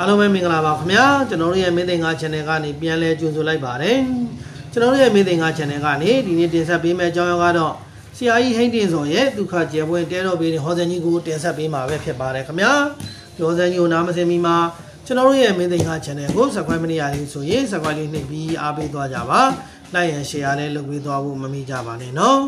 အားလုံးပဲမင်္ဂလာပါခင်ဗျာကျွန်တော်တို့ရဲ့မင်းသိငါ channel ကနေပြန်လဲကြိုဆိုလိုက်ပါတယ်ကျွန်တော်တို့ရဲ့မင်းသိငါ channel ကနေဒီနေ့တင်ဆက်ပေးမယ့်အကြောင်းအရာကတော့ဆရာကြီးဟိန်းတင်စော်ရဲ့ဒုက္ခကျေပွင့်တဲတော်ပေးတဲ့ဟောစံကြီးကိုတင်ဆက်ပေးမှာပဲဖြစ်ပါတယ်ခင်ဗျာပြောစံကြီးကိုနားမစင်မီမှာကျွန်တော်တို့ရဲ့မင်းသိငါ channel ကို subscribe မနေရသေးဆိုရင် subscribe လေးနှိပ်ပြီးအားပေးသွားကြပါလိုက်ရန် share လည်းလုပ်ပေးသွားဖို့မမေ့ကြပါနဲ့နော်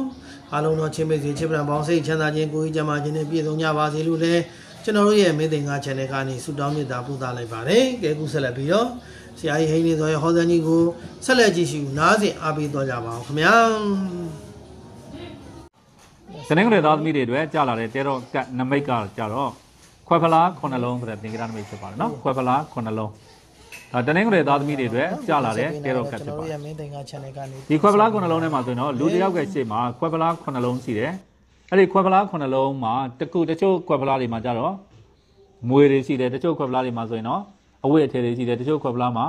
အားလုံးတော့ချင်းမိတ်ဆွေချင်းပြန်ပေါင်းစိတ်ချမ်းသာခြင်းကိုယ်ကြီးကြမှာခြင်းနဲ့ပြည့်စုံကြပါစေလို့လည်းကျွန်တော်တို့ရဲ့မေသင်္ကာ channel ကနေဆူတောင်းမြတ်တာပို့သလိုက်ပါတယ်ကဲခုဆက်လက်ပြီးတော့ဆရာကြီးဟိန်းနေဆိုရဟောစံကြီးကိုဆက်လက်ကြည့်ရှုနားဆင်အားပေးတော်ကြပါအောင်ခင်ဗျာတနင်္ဂနွေသားသမီးတွေအတွက်ကြာလာတဲ့တဲတော့ကတ်နမိတ်ကကြာတော့ခွဲဖလားခုနှလုံးဆိုတဲ့သင်္ကရနမိတ်ဖြစ်ပါတယ်နော်ခွဲဖလားခုနှလုံးဒါတနင်္ဂနွေသားသမီးတွေအတွက်ကြာလာတဲ့တဲတော့ကတ်ဖြစ်ပါတယ်ဒီခွဲဖလားခုနှလုံးထဲမှာဆိုရင်တော့လူတစ်ယောက်ရဲ့ရှေ့မှာခွဲဖလားခုနှလုံးရှိတယ်အဲ့ဒီခွက်ဖလားခုနှလုံးမှာတကူတချို့ခွက်ဖလားတွေမှာကြတော့မွေတွေရှိတယ်တချို့ခွက်ဖလားတွေမှာဆိုရင်တော့အဝိအထည်တွေရှိတယ်တချို့ခွက်ဖလားမှာ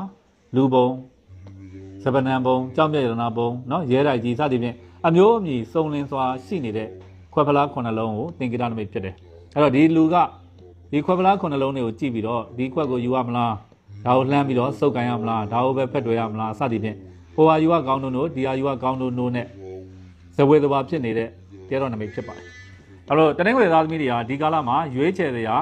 လူပုံစပနံပုံကြောင်ပြည့်ရနာပုံเนาะရဲတိုက်ကြီးစသည်ဖြင့်အမျိုးအမည်စုံလင်စွာရှိနေတဲ့ခွက်ဖလားခုနှလုံးကိုသင်္ကေတနမိတ်ဖြစ်တယ်အဲ့တော့ဒီလူကဒီခွက်ဖလားခုနှလုံးတွေကိုကြည့်ပြီးတော့ဒီခွက်ကိုယူရမလားဒါကိုလှမ်းပြီးတော့စုပ်ကန်ရမလားဒါကိုပဲဖက်တွေရမလားစသည်ဖြင့်ဟိုဟာယူရကောင်းတို့တို့ဒီဟာယူရကောင်းတို့တို့နဲ့ဇဝေသဘာဖြစ်နေတဲ့တရားတော်နမိတ်ဖြစ်ပါတယ်။ဒါလို့တနင်္ဂနွေသားသမီးတွေကဒီကာလမှာရွေးချယ်စရာ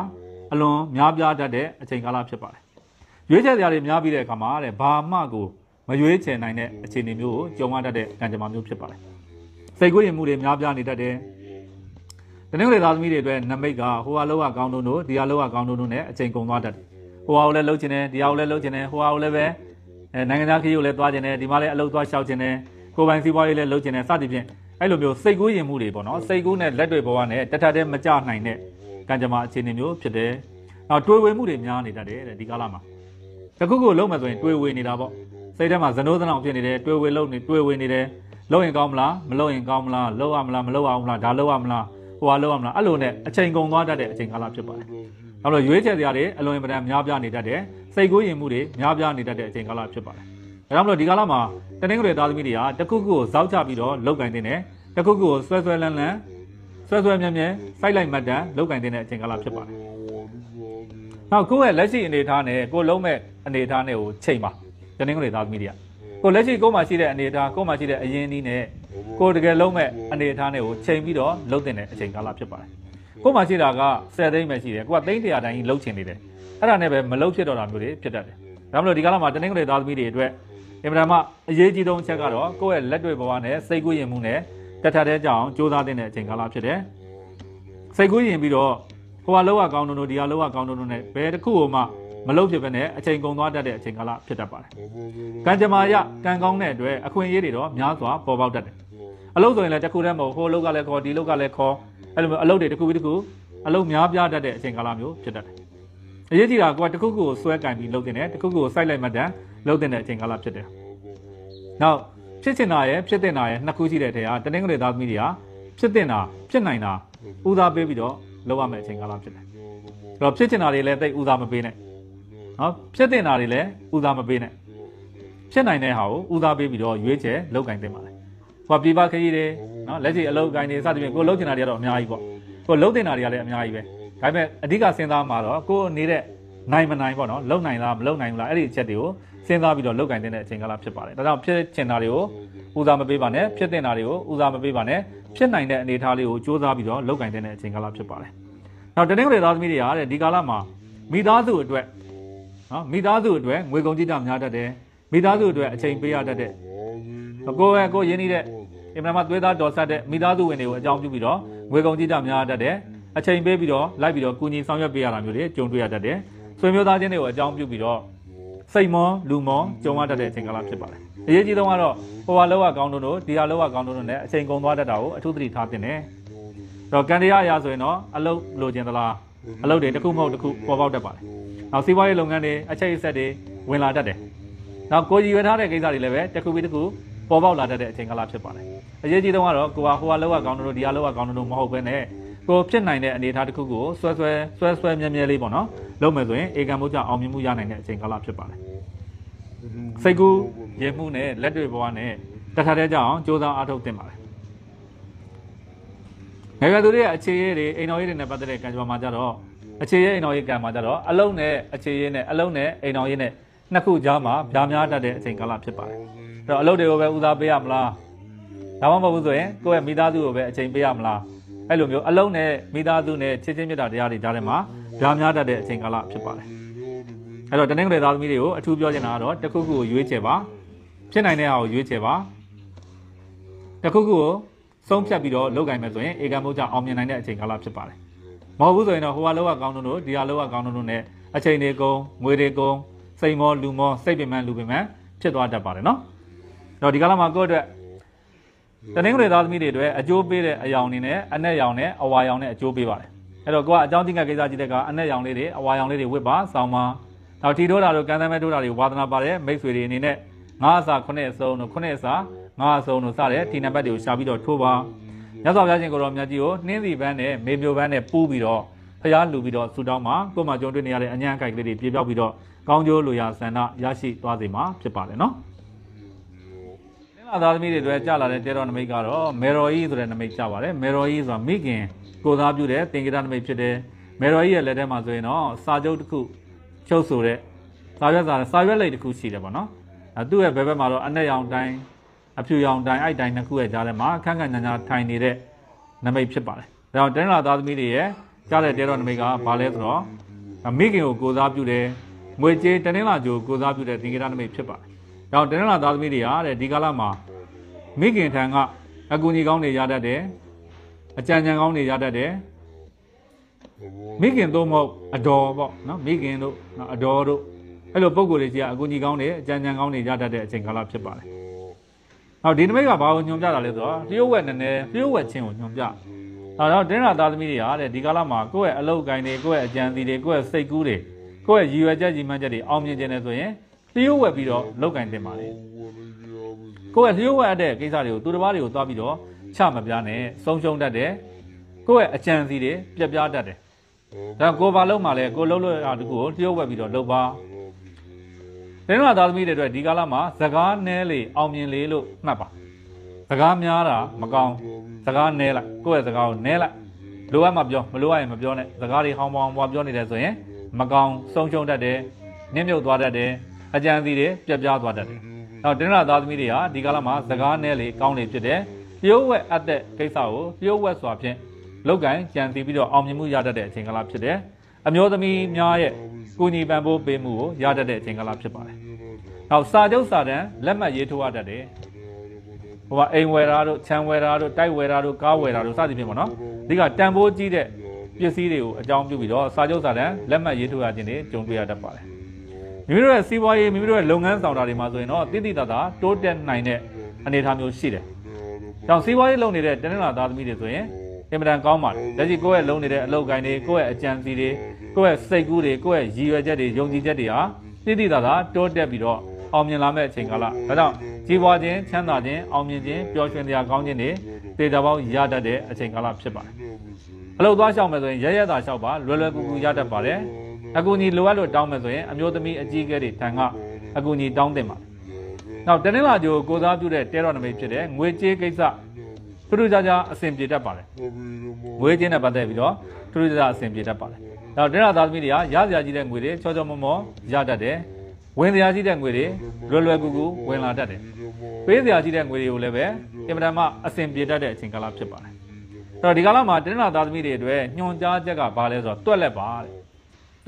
အလွန်များပြားတတ်တဲ့အချိန်ကာလဖြစ်ပါတယ်။ရွေးချယ်စရာတွေများပြီးတဲ့အခါမှာတဲ့ဘာမှကိုမရွေးချယ်နိုင်တဲ့အခြေအနေမျိုးကိုကြုံရတတ်တဲ့ကံကြမ္မာမျိုးဖြစ်ပါတယ်။စိတ်ကူးရင်မှုတွေများပြားနေတတ်တယ်။တနင်္ဂနွေသားသမီးတွေအတွက်နမိတ်ကဟိုဟာလောက်ကောင်းတုံးတို့ဒီဟာလောက်ကောင်းတုံးတို့နဲ့အချိန်ကုန်သွားတတ်တယ်။ဟိုဟာကိုလည်းလှုပ်ခြင်းနဲ့ဒီဟာကိုလည်းလှုပ်ခြင်းနဲ့ဟိုဟာကိုလည်းပဲအဲနိုင်ငံသားခရီးကိုလည်းသွားခြင်းနဲ့ဒီမှာလည်းအလုပ်သွားလျှောက်ခြင်းနဲ့ကိုယ်ပိုင်စီးပွားရေးလည်းလုပ်ခြင်းနဲ့စသဖြင့်အဲ့လိုမျိုးစိတ်ကူးရင်မှုတွေပေါ့နော်စိတ်ကူးနဲ့လက်တွေဘဝနဲ့တထတဲ့မကြနိုင်တဲ့ကံကြမ္မာအခြေအနေမျိုးဖြစ်တယ်။နောက်တွေးဝေမှုတွေများနေတတ်တယ်တဲ့ဒီကာလမှာတခုခုလုံးမယ်ဆိုရင်တွေးဝေနေတာပေါ့စိတ်ထဲမှာဇနိုးဇနောင်ဖြစ်နေတယ်တွေးဝေလုံးနေတွေးဝေနေတယ်လုံးရင်ကောင်းမလားမလုံးရင်ကောင်းမလားလုံးရမလားမလုံးအောင်မလားဒါလုံးရမလားဟိုဟာလုံးရမလားအဲ့လိုနဲ့အချိန်ကုန်သွားတတ်တဲ့အချိန်ကာလဖြစ်ပါတယ်။နောက်လို့ရွေးချယ်စရာတွေအလွန်ပဒံများပြားနေတတ်တယ်စိတ်ကူးရင်မှုတွေများပြားနေတတ်တဲ့အချိန်ကာလဖြစ်ပါတယ်။ဒါကြောင့်မလို့ဒီကာလမှာတနင်္ဂနွေသားသမီးတွေကတခုခုကိုစောက်ချပြီးတော့လောက်ကင်တင်တယ်တစ်ခုခုကိုဆွဲဆွဲလန်းလန်းဆွဲဆွဲမြဲမြဲစိုက်လိုက်မှတ်တမ်းလောက်ကင်တဲ့အချိန်ကာလဖြစ်ပါတယ်။နောက်ကိုယ့်ရဲ့လက်ရှိအနေအထားနဲ့ကိုယ်လုံးမဲ့အနေအထားနဲ့ကိုချိန်ပါ။တနင်္ဂနွေသားသမီးတွေကကိုလက်ရှိကိုယ်မှာရှိတဲ့အနေအထားကိုယ်မှာရှိတဲ့အရင်းအနှီးနဲ့ကိုယ်တကယ်လုံးမဲ့အနေအထားနဲ့ကိုချိန်ပြီးတော့လုပ်တင်တဲ့အချိန်ကာလဖြစ်ပါတယ်။ကိုယ်မှာရှိတာက10သိန်းပဲရှိတယ်။ကိုကသိန်း100တိုင်းကြီးလုံးချင်နေတယ်။အဲ့ဒါနဲ့ပဲမလုံးဖြစ်တော့တာမျိုးတွေဖြစ်တတ်တယ်။ဒါမှမဟုတ်ဒီကာလမှာတနင်္ဂနွေသားသမီးတွေအတွက်အင်မတန်မှအရေးကြီးဆုံးအချက်ကတော့ကိုယ့်ရဲ့လက်တွေ့ဘဝနဲ့စိတ်ကူးယဉ်မှုနဲ့တက်ထတဲ့ကြောင်စူးစမ်းတဲ့အချိန်ကာလဖြစ်တယ်။စိတ်ကူးရင်ပြီးတော့ဟိုကလောကကောင်းတုံတို့ဒီကလောကကောင်းတုံတို့နဲ့ဘယ်တစ်ခုမှမလုပ်ဖြစ်ပဲနဲ့အချိန်ကုန်သွားတတ်တဲ့အချိန်ကာလဖြစ်တတ်ပါတယ်။ကံကြမ္မာရကံကောင်းတဲ့အတွက်အခွင့်အရေးတွေတော့များစွာပေါ်ပေါက်တတ်တယ်။အလုပ်ဆိုရင်လည်းတစ်ခုတည်းမဟုတ်ဟိုလောကလည်းခေါ်ဒီလောကလည်းခေါ်အဲ့လိုမျိုးအလုပ်တွေတစ်ခုပြီးတစ်ခုအလုပ်များပြားတတ်တဲ့အချိန်ကာလမျိုးဖြစ်တတ်တယ်။အရေးကြီးတာကတစ်ခုခုကိုဆွဲကင်ပြီးလုပ်တင်တယ်တစ်ခုခုကိုစိုက်လိုက်မှတန်လုပ်တင်တဲ့အချိန်ကာလဖြစ်တယ်။နောက်ဖြစ်ချင်တာရယ်ဖြစ်တင်တာရယ်နှစ်ခုရှိတဲ့ထဲကတနင်္ဂနွေသားသမီးတွေကဖြစ်တင်တာဖြစ်နိုင်တာဦးစားပေးပြီးတော့လုပ်ရမယ့်အချိန်ကာလဖြစ်တယ်အဲ့တော့ဖြစ်ချင်တာတွေလည်းတိတ်ဦးစားမပေးနဲ့နော်ဖြစ်တင်တာတွေလည်းဦးစားမပေးနဲ့ဖြစ်နိုင်တဲ့ဟာကိုဦးစားပေးပြီးတော့ရွေးချယ်လုပ်ကင်တင်ပါလေဟိုပြပခရီးတွေနော်လက်ရှိအလုပ်ကင်တွေစသဖြင့်ကိုလုပ်ချင်တာတွေကတော့အများကြီးပေါ့ကိုလုပ်တင်တာတွေကလည်းအများကြီးပဲဒါပေမဲ့အဓိကစဉ်းစားမှာတော့ကိုနေတဲ့နိုင်မနိုင်ပေါ့နော်လုံနိုင်လားမလုံနိုင်ဘူးလားအဲ့ဒီအချက်တွေကိုစဉ်းစားပြီးတော့လုပ်ကင်တဲ့အချိန်ကာလဖြစ်ပါတယ်။ဒါကြောင့်ဖြစ်ချင်တာတွေကိုဦးစားမပေးပါနဲ့ဖြစ်တင်တာတွေကိုဦးစားမပေးပါနဲ့ဖြစ်နိုင်တဲ့အနေအထားလေးကိုစူးစမ်းပြီးတော့လုပ်ကင်တဲ့အချိန်ကာလဖြစ်ပါတယ်။နောက်တနင်္ဂနွေသားသမီးတွေအားတဲ့ဒီကာလမှာမိသားစုအတွက်နော်မိသားစုအတွက်ငွေကုန်ကြေးကြများတတ်တယ်။မိသားစုအတွက်အချိန်ပေးရတတ်တဲ့ကိုယ့်ရဲ့ကိုယ်ရင်းနှီးတဲ့အင်မတန်မှသွေးသားတော်ဆက်တဲ့မိသားစုဝင်တွေကိုအကြောင်းပြုပြီးတော့ငွေကုန်ကြေးကြများတတ်တယ်။အချိန်ပေးပြီးတော့လိုက်ပြီးတော့ကုညီဆောင်ရွက်ပေးရတာမျိုးတွေကြုံတွေ့ရတတ်တယ်။ဆွေမျိုးသားချင်းတွေကိုအကြောင်းပြုပြီးတော့စိတ်မောလူမောကြုံရတတ်တဲ့အချိန်ကာလဖြစ်ပါတယ်အရေးကြီးဆုံးကတော့ဟိုဟာလောက်ကောင်းတို့တို့ဒီဟာလောက်ကောင်းတို့တို့နဲ့အချိန်ကုန်သွားတတ်တာကိုအထူးသတိထားတင်တယ်တော့ကံတရားအရဆိုရင်တော့အလုပ်လိုချင်သလားအလုပ်တွေတစ်ခုမဟုတ်တစ်ခုပေါ်ပေါက်တတ်ပါတယ်နောက်စီးပွားရေးလုပ်ငန်းတွေအချက်အဆက်တွေဝင်လာတတ်တယ်နောက်ကိုကြီးဝယ်ထားတဲ့ကိစ္စတွေလည်းပဲတစ်ခုပြီးတစ်ခုပေါ်ပေါက်လာတတ်တဲ့အချိန်ကာလဖြစ်ပါတယ်အရေးကြီးဆုံးကတော့ကိုဟာဟိုဟာလောက်ကောင်းတို့တို့ဒီဟာလောက်ကောင်းတို့တို့မဟုတ်ဘဲနဲ့ကိုဖြစ်နိုင်တဲ့အနေအထားတစ်ခုကိုဆွဲဆွဲဆွဲဆွဲမြဲမြဲလေးပေါ့နော်လုပ်မယ်ဆိုရင်အေကံဘုကြောင့်အောင်မြင်မှုရနိုင်တဲ့အချိန်ကာလဖြစ်ပါတယ်စိတ်ကူးရည်မှုနဲ့လက်တွေ့ဘဝနဲ့တခါတည်းကြောင့်စ조사အားထုတ်တင်ပါတယ်ငယ်ကသူတွေရဲ့အခြေရည်တွေအိမ်တော်ရည်တွေနဲ့ပတ်သက်တဲ့ကံကြမ္မာမှာကြတော့အခြေရည်အိမ်တော်ရည်ကံမှာကြတော့အလုံးနဲ့အခြေရည်နဲ့အလုံးနဲ့အိမ်တော်ရည်နဲ့နှစ်ခုကြားမှာဗျာများတတ်တဲ့အချိန်ကာလဖြစ်ပါတယ်အဲ့တော့အလုပ်တွေကိုပဲဦးစားပေးရမလားဒါမှမဟုတ်ဘူးဆိုရင်ကိုယ့်ရဲ့မိသားစုကိုပဲအချိန်ပေးရမလားအဲ့လိုမျိုးအလုံးနဲ့မိသားစုနဲ့ချစ်ချင်းမြတ်တာတရားတွေကြားထဲမှာဓာများတတ်တဲ့အချိန်ကာလဖြစ်ပါတယ်အဲ့တော့တနင်္ဂနွေသားသမီးတွေကိုအထူးပြောချင်တာကတော့တစ်ခုခုကိုရွေးချယ်ပါဖြစ်နိုင်တဲ့အရာကိုရွေးချယ်ပါတစ်ခုခုကိုဆုံးဖြတ်ပြီးတော့လုပ်ကင်မယ်ဆိုရင်ဧကံမုတ်ကြအောင်မြင်နိုင်တဲ့အချိန်ကာလဖြစ်ပါတယ်မဟုတ်ဘူးဆိုရင်တော့ဟိုကလောကကောင်းတို့ဒီကလောကကောင်းတို့နဲ့အချိန်တွေကုန်ငွေတွေကုန်စိတ်မောလူမောစိတ်ပင်ပန်းလူပင်ပန်းဖြစ်သွားတတ်ပါတယ်နော်အဲ့တော့ဒီကာလမှာကိုယ့်အတွက်တနင်္ဂနွေသားသမီးတွေအတွက်အကျိုးပေးတဲ့အယောင်နေနဲ့အနက်ရောင်နဲ့အဝါရောင်နဲ့အကျိုးပေးပါတယ်အဲ့တော့ကိုကအကြောင်းသိကကိစ္စကြည့်တဲ့ကအနက်ရောင်လေးတွေအဝါရောင်လေးတွေဝစ်ပါဆောင်းပါနောက်ထီထိုးတာတို့ကန်သမဲထိုးတာတွေဝါသနာပါတဲ့မိတ်ဆွေတွေအနေနဲ့ငါးအစာခုနှစ်အစုံတို့ခုနှစ်အစာငါးအစုံတို့စတဲ့ထီနံပါတ်တွေကိုရှာပြီးတော့ထိုးပါမြတ်စွာဘုရားရှင်ကိုတော်မြတ်ကြီးကိုနှင်းစီပန်းနဲ့မေမျိုးပန်းနဲ့ပူးပြီးတော့ဖျားလူပြီးတော့ဆူတောင်းမှာကို့မှာကြုံတွေ့နေရတဲ့အညံ့အကိုက်ကလေးတွေပြေပြောက်ပြီးတော့ကောင်းကျိုးလိုရာဆန္ဒရရှိသွားစေမှာဖြစ်ပါတယ်နော်ကသားသမီးတွေအတွက်ကြလာတဲ့တဲတော်နမိတ်ကတော့မေရော်ဤဆိုတဲ့နမိတ်ကြပါတယ်မေရော်ဤဆိုတာမိခင်ကိုသားပြုတဲ့သင်္ကေတနမိတ်ဖြစ်တယ်မေရော်ဤရဲ့လက်ထဲမှာဆိုရင်တော့စာချုပ်တစ်ခုချုပ်ဆိုတဲ့စာရွက်စာစာရွက်လိပ်တစ်ခုရှိတယ်ပေါ့နော်အဲသူ့ရဲ့ဘယ်ဘက်မှာတော့အနက်ရောင်တိုင်းအဖြူရောင်တိုင်းအဲ့တိုင်းနှစ်ခုရဲ့ကြားထဲမှာခန့်ခန့်ညာညာထိုင်နေတဲ့နမိတ်ဖြစ်ပါတယ်ဒါကြောင့်တင်းလာသားသမီးတွေရဲ့ကြားတဲ့တဲတော်နမိတ်ကဘာလဲဆိုတော့မိခင်ကိုကိုစားပြုတယ်ငွေကြေးတင်းလာကြိုကိုစားပြုတဲ့သင်္ကေတနမိတ်ဖြစ်ပါတယ်။ဒါကြောင့်တနင်္လာသားသမီးတွေဟာတဲ့ဒီကာလမှာမိခင်ထံကအကူအညီကောင်းတွေရတတ်တယ်။အကြံဉာဏ်ကောင်းတွေရတတ်တယ်။မိခင်သို့မဟုတ်အတော်ပေါ့နော်မိခင်တို့နော်အတော်တို့အဲ့လိုပုံကိုယ်တွေကြီးကအကူအညီကောင်းတွေအကြံဉာဏ်ကောင်းတွေရတတ်တဲ့အချိန်ကာလဖြစ်ပါတယ်။နောက်ဒီနမိတ်ကဘာကိုညွှန်ပြတာလဲဆိုတော့လျှို့ဝှက်နည်းနည်းလျှို့ဝှက်ခြင်းကိုညွှန်ပြ။ဒါတော့တင်းလာသားသမီးတွေဟာတဲ့ဒီကာလမှာကိုယ့်ရဲ့အလုပ်ကိုင်းတွေကိုယ့်ရဲ့အကြံစီတွေကိုယ့်ရဲ့စိတ်ကူးတွေကိုယ့်ရဲ့ရည်ရွယ်ချက်ကြီးမှန်းချက်တွေအောင်မြင်ခြင်းနဲ့ဆိုရင်လျှို့ဝှက်ပြီးတော့လောက်ကင်တင်ပါလေကိုယ့်ရဲ့လျှို့ဝှက်တဲ့ကိစ္စတွေကိုသူတစ်ပါးတွေကိုသွားပြီးတော့ချမပြားနဲ့ဆုံးရှုံးတတ်တယ်ကိုယ့်ရဲ့အကြံစီတွေပြက်ပြားတတ်တယ်ဒါကိုဘာလုံးမှလဲကိုလုံးလို့ရတကူကိုလျှို့ဝှက်ပြီးတော့လုပ်ပါတင်းလာသားသမီးတွေအတွက်ဒီကာလမှာစကားနဲလေအောင်မြင်လေလို့မှတ်ပါစကားများတာမကောင်းစကားနဲလိုက်ကိုယ့်ရဲ့စကားကိုနဲလိုက်လိုအပ်မှပြောမလိုအပ်ရင်မပြောနဲ့စကားတွေဟောင်းပေါင်းပွားပြောနေတယ်ဆိုရင်မကောင်းဆုံးရှုံးတတ်တယ်နစ်မြုပ်သွားတတ်တယ်အကြံစီတွေပြက်ပြားသွားတတ်တယ်။နောက်တင်းလာသားသမီးတွေဟာဒီကာလမှာစကားနဲ့လေကောင်းနေဖြစ်တယ်။ပြိုးဝက်အပ်တဲ့ကိစ္စကိုပြိုးဝက်စွာဖြင့်လောက်ကန်ကြံစီပြီးတော့အောင်မြင်မှုရတတ်တဲ့အချိန်ကာလဖြစ်တယ်။အမျိုးသမီးများရဲ့ကိုညီပံပိုးပေးမှုကိုရတတ်တဲ့အချိန်ကာလဖြစ်ပါတယ်။နောက်စာချုပ်စာတမ်းလက်မှတ်ရေးထိုးရတတ်တယ်။ဟိုမှာအိမ်ဝယ်တာတို့ခြံဝယ်တာတို့တိုက်ဝယ်တာတို့ကားဝယ်တာတို့စသဖြင့်ပေါ့နော်။အဓိကတန်ဖိုးကြီးတဲ့ပစ္စည်းတွေကိုအကြောင်းပြုပြီးတော့စာချုပ်စာတမ်းလက်မှတ်ရေးထိုးရခြင်းတွေကြုံတွေ့ရတတ်ပါတယ်။မိမိတို့ရဲ့စီးပွားရေးမိမိတို့ရဲ့လုပ်ငန်းဆောင်တာတွေမှာဆိုရင်တော့တည်တည်တသာတိုးတက်နိုင်တဲ့အနေအထားမျိုးရှိတယ်။ကြောင့်စီးပွားရေးလုပ်နေတဲ့တနင်္လာသားသမီးတွေဆိုရင်အင်မတန်ကောင်းပါတယ်။လက်ရှိကိုယ့်ရဲ့လုပ်နေတဲ့အလုပ်ကိုင်းတွေကိုယ့်ရဲ့အကြံစီတွေကိုယ့်ရဲ့စိတ်ကူးတွေကိုယ့်ရဲ့ရည်ရွယ်ချက်တွေယုံကြည်ချက်တွေဟာတည်တည်တသာတိုးတက်ပြီးတော့အောင်မြင်လာမယ့်အချိန်ကာလဒါကြောင့်ကြီးပွားခြင်းချမ်းသာခြင်းအောင်မြင်ခြင်းပျော်ရွှင်စရာကောင်းခြင်းတွေတေချာပေါင်းရတတ်တဲ့အချိန်ကာလဖြစ်ပါတယ်။အလုပ်သွားရှောက်မယ်ဆိုရင်ရရသာရှောက်ပါလွယ်လွယ်ကူကူရတတ်ပါတယ်အကူအညီလိုအပ်လို့တောင်းမယ်ဆိုရင်အမျိုးသမီးအကြီးအကဲတွေထံကအကူအညီတောင်းတင်ပါနောက်တနင်္လာကြိုကိုစားပြုတဲ့တဲတော်နမိတ်ဖြစ်တဲ့ငွေကြေးကိစ္စထူးထူးခြားခြားအဆင်ပြေတတ်ပါတယ်ငွေကြေးနဲ့ပတ်သက်ပြီးတော့ထူးထူးခြားခြားအဆင်ပြေတတ်ပါတယ်နောက်တနင်္လာသားသမီးတွေကရစရာကြီးတဲ့ငွေတွေချောချောမောမောရတတ်တယ်ဝင်စရာရှိတဲ့ငွေတွေလွယ်လွယ်ကူကူဝင်လာတတ်တယ်ပေးစရာရှိတဲ့ငွေတွေကိုလည်းပဲအင်မတန်မှအဆင်ပြေတတ်တဲ့အချိန်ကာလဖြစ်ပါတယ်အဲ့တော့ဒီကာလမှာတနင်္လာသားသမီးတွေအတွက်ညွန်ကြားချက်ကဘာလဲဆိုတော့တွက်လက်ပါတဲ့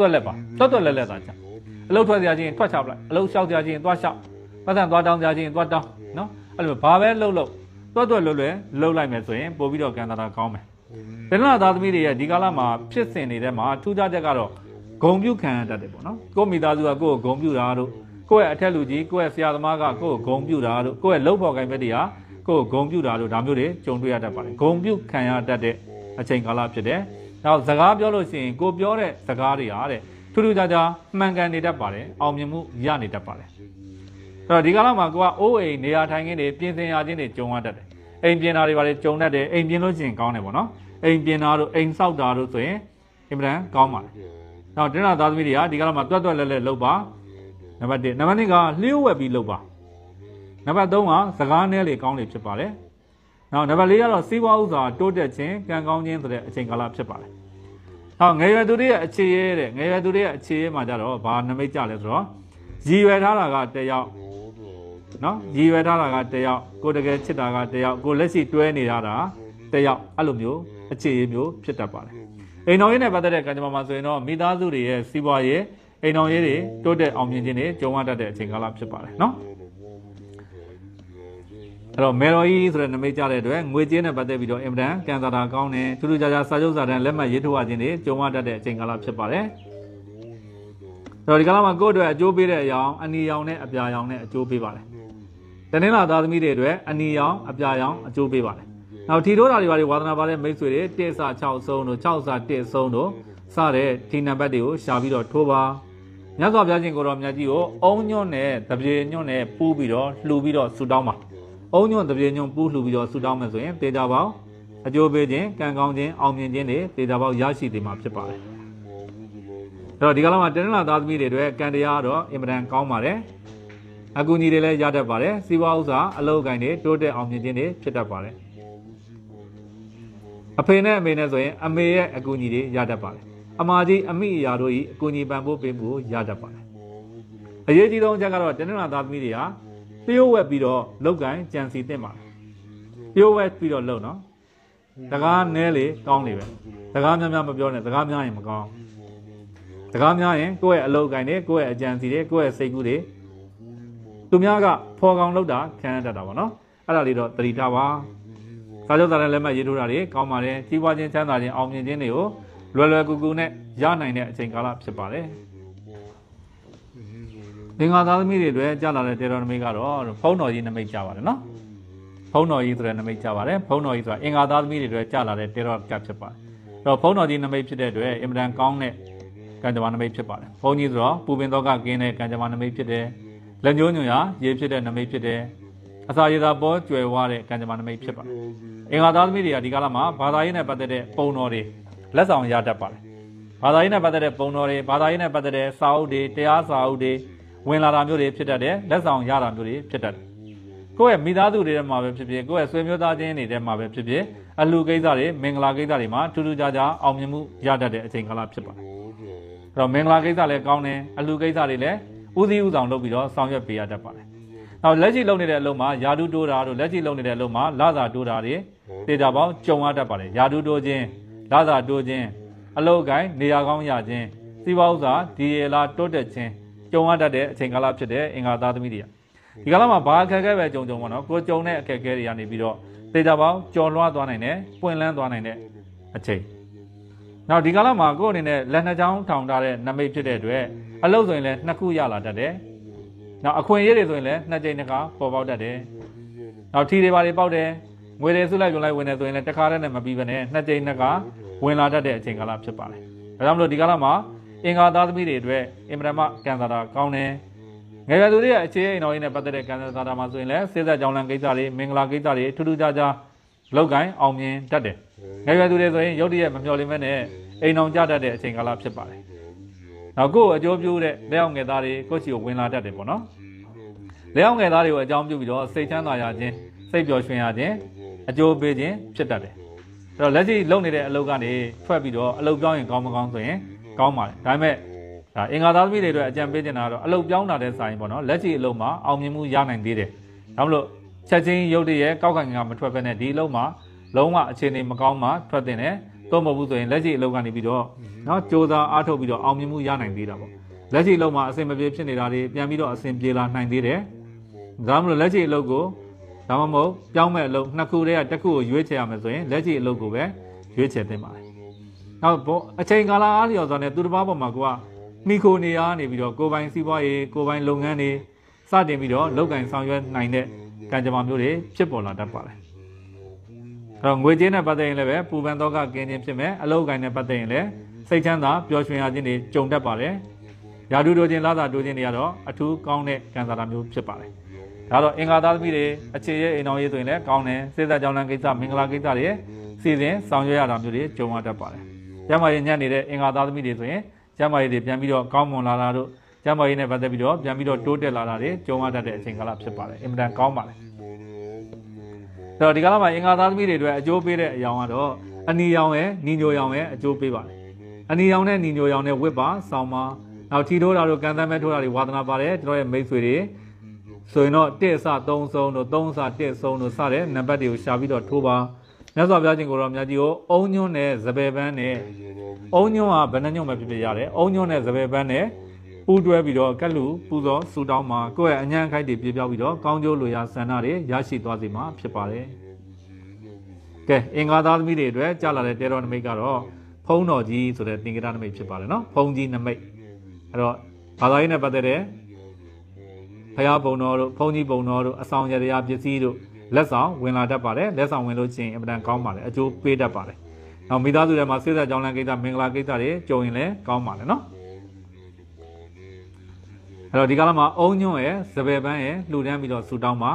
တွက်လက်ပါတွက်တွက်လက်လက်သာကြာအလုတ်ထွက်စရာချင်းထွက်ချပလိုက်အလုတ်လျှောက်စရာချင်းသွားလျှောက်ပတ်စံသွားတောင်းစရာချင်းသွားတောင်းနော်အဲ့လိုဘာပဲလှုပ်လှုပ်တွက်တွက်လွယ်လွယ်လှုပ်လိုက်မယ်ဆိုရင်ပို့ပြီးတော့ကန်တာတာကောင်းမယ်ဒလနာသားသမီးတွေရဲ့ဒီကာလမှာဖြစ်စဉ်နေတဲ့မှာထူးခြားချက်ကတော့ဂုံပြုခံရတတ်တယ်ပေါ့နော်ကိုမိသားစုကကိုကိုဂုံပြုတာတို့ကိုယ့်ရဲ့အထက်လူကြီးကိုယ့်ရဲ့ဆရာသမားကကိုကိုဂုံပြုတာတို့ကိုယ့်ရဲ့လှုပ်ဖော်ကိုင်ဘက်တွေကကိုကိုဂုံပြုတာတို့ဒါမျိုးတွေကြုံတွေ့ရတတ်ပါတယ်ဂုံပြုခံရတတ်တဲ့အချိန်ကာလဖြစ်တယ်နောက်စကားပြောလို့ရှိရင်ကိုပြောတဲ့စကားတွေဟာတဲ့ထူးထူးခြားခြားမှန်ကန်နေတတ်ပါတယ်အောင်မြင်မှုရနေတတ်ပါတယ်အဲ့တော့ဒီကာလမှာကိုကအိုးအိမ်နေရာထိုင်ခင်းတွေပြင်ဆင်ရခြင်းတွေကြုံရတတ်တယ်အိမ်ပြင်တာတွေပါလေကြုံတတ်တယ်အိမ်ပြင်လို့ရှိရင်ကောင်းတယ်ပေါ့နော်အိမ်ပြင်တာတို့အိမ်ဆောက်တာတို့ဆိုရင်အင်မတန်ကောင်းပါတယ်နောက်တင်းနာသားသမီးတွေကဒီကာလမှာတွတ်တွတ်လဲလဲလှုပ်ပါနံပါတ်1နံပါတ်2ကလျှို့ဝှက်ပြီးလှုပ်ပါနံပါတ်3ကစကားနည်းလေကောင်းလေဖြစ်ပါလေနောက်နံပါတ်၄ကတော့စီးပွားဥစ္စာတိုးတက်ခြင်းကံကောင်းခြင်းဆိုတဲ့အချိန်ကာလဖြစ်ပါတယ်ဟောငယ်ရွယ်သူတွေရဲ့အခြေရဲတဲ့ငယ်ရွယ်သူတွေရဲ့အခြေရဲမှာကြတော့ဘာနမိတ်ကြလဲဆိုတော့ရည်ရွယ်ထားတာကတယောက်နော်ရည်ရွယ်ထားတာကတယောက်ကိုတကယ်ချစ်တာကတယောက်ကိုလက်ရှိတွဲနေထားတာတယောက်အဲ့လိုမျိုးအခြေရဲမျိုးဖြစ်တတ်ပါတယ်အိမ်တော်ရေးနဲ့ပတ်သက်တဲ့ကံကြမ္မာမှာဆိုရင်တော့မိသားစုတွေရဲ့စီးပွားရေးအိမ်တော်ရေးတွေတိုးတက်အောင်မြင်ခြင်းတွေကြုံရတတ်တဲ့အချိန်ကာလဖြစ်ပါတယ်နော်အဲ့တော့မေတော်ကြီးဆိုတဲ့နာမည်ကြတဲ့အတွက်ငွေကြေးနဲ့ပတ်သက်ပြီးတော့အင်မတန်ကန်တာတာကောင်းတဲ့ထူးထူးခြားခြားစာချုပ်စာတမ်းလက်မှတ်ရေးထိုးရခြင်းတွေကြုံရတတ်တဲ့အချိန်ကာလဖြစ်ပါတယ်။အဲ့တော့ဒီကာလမှာကိုယ့်အတွက်အကျိုးပေးတဲ့အရာအနီရောင်နဲ့အပြာရောင်နဲ့အကျိုးပေးပါတယ်။တနင်္လာသားသမီးတွေအတွက်အနီရောင်အပြာရောင်အကျိုးပေးပါတယ်။နောက်ထီထိုးတာတွေပါတွေဝါသနာပါတဲ့မိတ်ဆွေတွေ1စာ6ဆုံးတို့6စာ1ဆုံးတို့စတဲ့ထီနံပါတ်တွေကိုရှာပြီးတော့ထိုးပါ။မြတ်စွာဘုရားရှင်ကိုတော်မြတ်ကြီးကိုအုံညွန့်နဲ့တပြေညွန့်နဲ့ပူးပြီးတော့လှူပြီးတော့ဆူတောင်းပါ။အုံညွန့်တပြေညွန့်ပူးလှူပြီးတော့ဆူတောင်းမယ်ဆိုရင်တေချာပေါက်အကျိုးပေးခြင်းကံကောင်းခြင်းအောင်မြင်ခြင်းတွေတေချာပေါက်ရရှိတယ်မှာဖြစ်ပါတယ်အဲ့တော့ဒီကလာမှာတရဏသားသမီးတွေအတွက်ကံတရားတော့အင်မတန်ကောင်းပါတယ်အကူအညီတွေလည်းရတတ်ပါတယ်စီးပွားဥစ္စာအလုပ်အကိုင်တွေတိုးတက်အောင်မြင်ခြင်းတွေဖြစ်တတ်ပါတယ်အဖေနဲ့အမေနဲ့ဆိုရင်အမေရဲ့အကူအညီတွေရတတ်ပါတယ်အမကြီးအမိအရာတို့ဤအကူအညီပံ့ပိုးပေးမှုရတတ်ပါတယ်အရေးကြီးဆုံးအချက်ကတော့တဏှာသားသမီးတွေဟာလျှို့ဝှက်ပြီးတော့လောက်ကင်ကြံစီတင်ပါလျှို့ဝှက်ပြီးတော့လုပ်နော်တကားနဲလေကောင်းလေပဲတကားများများမပြောနဲ့တကားများရင်မကောင်းတကားများရင်ကိုယ့်ရဲ့အလုပ်ကိုင်းတွေကိုယ့်ရဲ့အကြံစီတွေကိုယ့်ရဲ့စိတ်ကူးတွေသူများကဖော်ကောင်လောက်တာခံရတတ်တာပေါ့နော်အဲ့ဒါလေးတော့တတိတာပါစာချုပ်သားတဲ့လက်မှတ်ရေးထိုးတာတွေကောင်းပါတယ်ကြီးပွားခြင်းချမ်းသာခြင်းအောင်မြင်ခြင်းတွေကိုလွယ်လွယ်ကူကူနဲ့ရနိုင်တဲ့အချိန်ကာလဖြစ်ပါတယ်လင်္ကာသားသမီးတွေအတွက်ကြလာတဲ့တေတော်နမိတ်ကတော့ဖုံးတော်ကြီးနမိတ်ကြပါတယ်နော်ဖုံးတော်ကြီးဆိုတဲ့နမိတ်ကြပါတယ်ဖုံးတော်ကြီးဆိုတာအင်္ဂါသားသမီးတွေအတွက်ကြလာတဲ့တေတော်ကြဖြစ်ပါတယ်အဲ့တော့ဖုံးတော်ကြီးနမိတ်ဖြစ်တဲ့အတွက်အင်မတန်ကောင်းတဲ့ကံကြမ္မာနမိတ်ဖြစ်ပါတယ်ဖုံးကြီးဆိုတော့ပူပင်သောကကင်းတဲ့ကံကြမ္မာနမိတ်ဖြစ်တယ်လက်ညှိုးညွန်ရာရေဖြစ်တဲ့နမိတ်ဖြစ်တယ်အစာရည်သာပေါ်ကျွယ်ဝတဲ့ကံကြမ္မာနမိတ်ဖြစ်ပါတယ်အင်္ဂါသားသမီးတွေကဒီကာလမှာဘာသာရေးနဲ့ပတ်သက်တဲ့ပုံတော်တွေလက်ဆောင်ရတတ်ပါတယ်ဘာသာရေးနဲ့ပတ်သက်တဲ့ပုံတော်တွေဘာသာရေးနဲ့ပတ်သက်တဲ့စာအုပ်တွေတရားစာအုပ်တွေဝင်လာတာမျိုးတွေဖြစ်တတ်တယ်လက်ဆောင်ရတာမျိုးတွေဖြစ်တတ်တယ်ကိုယ့်ရဲ့မိသားစုတွေထဲမှာပဲဖြစ်ဖြစ်ကိုယ့်ရဲ့ဆွေမျိုးသားချင်းတွေထဲမှာပဲဖြစ်ဖြစ် အလူကိစ္စတွေမင်္ဂလာကိစ္စတွေမှာထူးထူးခြားခြားအောင်မြင်မှုရတတ်တဲ့အချိန်ကာလဖြစ်ပါတယ်အဲ့တော့မင်္ဂလာကိစ္စလည်းကောင်းတယ်အလူကိစ္စတွေလည်းဦးစီးဦးဆောင်လုပ်ပြီးတော့ဆောင်ရွက်ပေးရတတ်ပါတယ်နောက်လက်ရှိလုပ်နေတဲ့အလုပ်မှာယာတုတိုးတာတို့လက်ရှိလုပ်နေတဲ့အလုပ်မှာလစာတိုးတာတွေဒေတာပေါင်းကြုံရတတ်ပါတယ်ယာတုတိုးခြင်းလစာတိုးခြင်းအလုပ်ကိုင်းနေရာကောင်းရခြင်းစီးပွားဥစ္စာဒီရေလာတိုးတက်ခြင်းကြုံရတတ်တဲ့အချိန်ကာလဖြစ်တဲ့အင်္ဂါသားသမီးတွေကဒီကာလမှာဘာအခက်အခဲပဲကြုံကြုံပေါ့နော်ကိုကြုံတဲ့အခက်အခဲတွေကနေပြီးတော့တေချာပေါင်းကြော်လွှားသွားနိုင်တယ်ပွင့်လန်းသွားနိုင်တဲ့အချိန်နောက်ဒီကာလမှာကိုယ်အနေနဲ့လက်နှစ်ချောင်းထောင်ထားတဲ့နမိတ်ဖြစ်တဲ့အတွက်အလုပ်ဆိုရင်လည်းနှစ်ခုရလာတတ်တယ်နောက်အခွင့်အရေးတွေဆိုရင်လည်းနှစ်ကြိမ်တစ်ခါပေါ်ပေါက်တတ်တယ်နောက်ထီတွေပါတွေပေါက်တယ်ငွေတွေစုလိုက်ပြုံလိုက်ဝင်တယ်ဆိုရင်လည်းတစ်ခါတည်းနဲ့မပြီးဘဲနဲ့နှစ်ကြိမ်နှစ်ခါဝင်လာတတ်တဲ့အချိန်ကာလဖြစ်ပါတယ်ဒါကြောင့်မလို့ဒီကာလမှာအင်္ဂါသားသမီးတွေအတွက်အင်မတန်မှကန်တာတာကောင်းတယ်။ငယ်ရွယ်သူတွေရဲ့အခြေအနေတော်ရင်းနဲ့ပတ်သက်တဲ့ကန်တာတာမှာဆိုရင်လည်းစေဆက်ကြောင်းလန်ကိစ္စတွေမင်္ဂလာကိစ္စတွေထူးထူးခြားခြားလောက်ကင်အောင်မြင်တတ်တယ်။ငယ်ရွယ်သူတွေဆိုရင်ရုတ်တရက်မမျှော်လင့်မဲနဲ့အိမ်အောင်ကြတတ်တဲ့အချိန်ကာလဖြစ်ပါတယ်။နောက်ကို့အကျိုးပြုတဲ့လက်အောင်ငယ်သားတွေကိုယ့်စီကိုဝင်လာတတ်တယ်ပေါ့နော်။လက်အောင်ငယ်သားတွေကိုအကြောင်းပြုပြီးတော့စိတ်ချမ်းသာရခြင်းစိတ်ပျော်ရွှင်ရခြင်းအကျိုးပေးခြင်းဖြစ်တတ်တယ်။အဲ့တော့လက်ရှိလုပ်နေတဲ့အလုပ်ကနေထွက်ပြီးတော့အလုပ်ပြောင်းရင်ကောင်းမကောင်းဆိုရင်ကောင်းပါတယ်ဒါပေမဲ့ဒါအင်္ဂါသားသမီးတွေအတွက်အကြံပေးချင်တာကတော့အလုပ်ပြောင်းတာတဲ့ဆိုင်ပေါ့နော်လက်ရှိအလုပ်မှာအောင်မြင်မှုရနိုင်သေးတယ်ဒါမှမဟုတ်ချက်ချင်းရုပ်တရက်ကောက်ကန်ကမထွက်ဘဲနဲ့ဒီအလုပ်မှာလုံးဝအခြေအနေမကောင်းမှထွက်တင်တယ်တော့မဟုတ်ဘူးဆိုရင်လက်ရှိအလုပ်ကနေပြီးတော့နော်စ조사အားထုတ်ပြီးတော့အောင်မြင်မှုရနိုင်သေးတာပေါ့လက်ရှိအလုပ်မှာအဆင်မပြေဖြစ်နေတာတွေပြန်ပြီးတော့အဆင်ပြေလာနိုင်သေးတယ်ဒါမှမဟုတ်လက်ရှိအလုပ်ကိုဒါမှမဟုတ်ပြောင်းမဲ့အလုပ်နှစ်ခုတည်းကတစ်ခုကိုရွေးချယ်ရမယ်ဆိုရင်လက်ရှိအလုပ်ကိုပဲရွေးချယ်တင်ပါတယ်နောက်အချိန်ကာလအားလျော်စွာနဲ့သူတစ်ပါးပေါ်မှာကိုကမိခိုနေရနေပြီးတော့ကိုပိုင် စီးပွားရေးကိုပိုင် လုပ်ငန်းတွေစတင်ပြီးတော့လုပ်ကင်ဆောင်ရွက်နိုင်တဲ့ကံကြမ္မာမျိုးတွေဖြစ်ပေါ်လာတတ်ပါတယ်။အဲတော့ငွေကြေးနဲ့ပတ်သက်ရင်လည်းပဲပူပန်သောကကင်းခြင်းဖြစ်မယ်။အလုပ်ကင်နဲ့ပတ်သက်ရင်လည်းစိတ်ချမ်းသာပျော်ရွှင်ရခြင်းတွေကြုံတတ်ပါတယ်။ယာတုတို့ချင်းလာတာတို့ချင်းတွေကတော့အထူးကောင်းတဲ့ကံစားတာမျိုးဖြစ်ပါတယ်။ဒါတော့အင်္ဂါသားသမီးတွေအခြေရဲ့အိမ်တော်ရေးဆိုရင်လည်းကောင်းတယ်။စေတကြောင်းလန်းကိစ္စမင်္ဂလာကိစ္စတွေစီစဉ်ဆောင်ရွက်ရတာမျိုးတွေကြုံရတတ်ပါတယ်ကျမ်းမာရေးညံ့နေတဲ့အင်္ဂါသားသမီးတွေဆိုရင်ကျမ်းမာရေးတွေပြန်ပြီးတော့ကောင်းမွန်လာတာတို့ကျမ်းမာရေးနဲ့ပတ်သက်ပြီးတော့ပြန်ပြီးတော့တိုးတက်လာတာတွေကြုံရတတ်တဲ့အချိန်ကာလဖြစ်ပါတယ်အင်မတန်ကောင်းပါတယ်အဲ့တော့ဒီကာလမှာအင်္ဂါသားသမီးတွေအတွက်အကျိုးပေးတဲ့အရာကတော့အနီရောင်ရယ်ညီညိုရောင်ရယ်အကျိုးပေးပါတယ်အနီရောင်နဲ့ညီညိုရောင်နဲ့ဝစ်ပါဆောင်းပါနောက်ထီထိုးတာတို့ကန်သမ်းမဲထိုးတာတွေဝါသနာပါတယ်ကျွန်တော်ရဲ့မိတ်ဆွေတွေဆိုရင်တော့1အစ3ဆုံးတို့3အစ1ဆုံးတို့စတဲ့နံပါတ်တွေကိုရှာပြီးတော့ထိုးပါမြတ်စွာဘုရားရှင်ကိုတော်မြတ်ကြီးကိုအုံညွန့်နဲ့ဇပယ်ပန်းနဲ့အုံညွန့်ကဘယ်နှညွန့်ပဲဖြစ်ဖြစ်ရတယ်အုံညွန့်နဲ့ဇပယ်ပန်းနဲ့ပူတွဲပြီးတော့ကက်လူပူသောဆူတောင်းမှာကိုယ့်ရဲ့အញ្ញံခိုက်တွေပြေပြောက်ပြီးတော့ကောင်းကျိုးလိုရာဆန္ဒတွေရရှိသွားစေမှာဖြစ်ပါတယ်။ကဲအင်္ဂါသားသမီးတွေအတွက်ကြာလာတဲ့တေတော်နမိတ်ကတော့ဖုံးတော်ကြီးဆိုတဲ့သင်္ကေတနမိတ်ဖြစ်ပါတယ်နော်။ဖုံးကြီးနမိတ်အဲ့တော့ဘာသာရေးနဲ့ပတ်သက်တဲ့ဖရာဘုံတော်တို့ဖုံးကြီးဘုံတော်တို့အဆောင်ရတရားပစ္စည်းတို့လက်ဆောင်ဝင်လာတတ်ပါတယ်လက်ဆောင်ဝင်လို့ချင်းအင်မတန်ကောင်းပါတယ်အကျိုးပေးတတ်ပါတယ်နောက်မိသားစုထဲမှာဆေးဆက်ကြောင်းလန်းကိစ္စမင်္ဂလာကိစ္စတွေကြုံရင်လည်းကောင်းပါတယ်နော်အဲ့တော့ဒီကာလမှာအုံညွန့်ရဲ့စပယ်ပန်းရဲ့လှူဒန်းပြီးတော့ဆူတောင်းပါ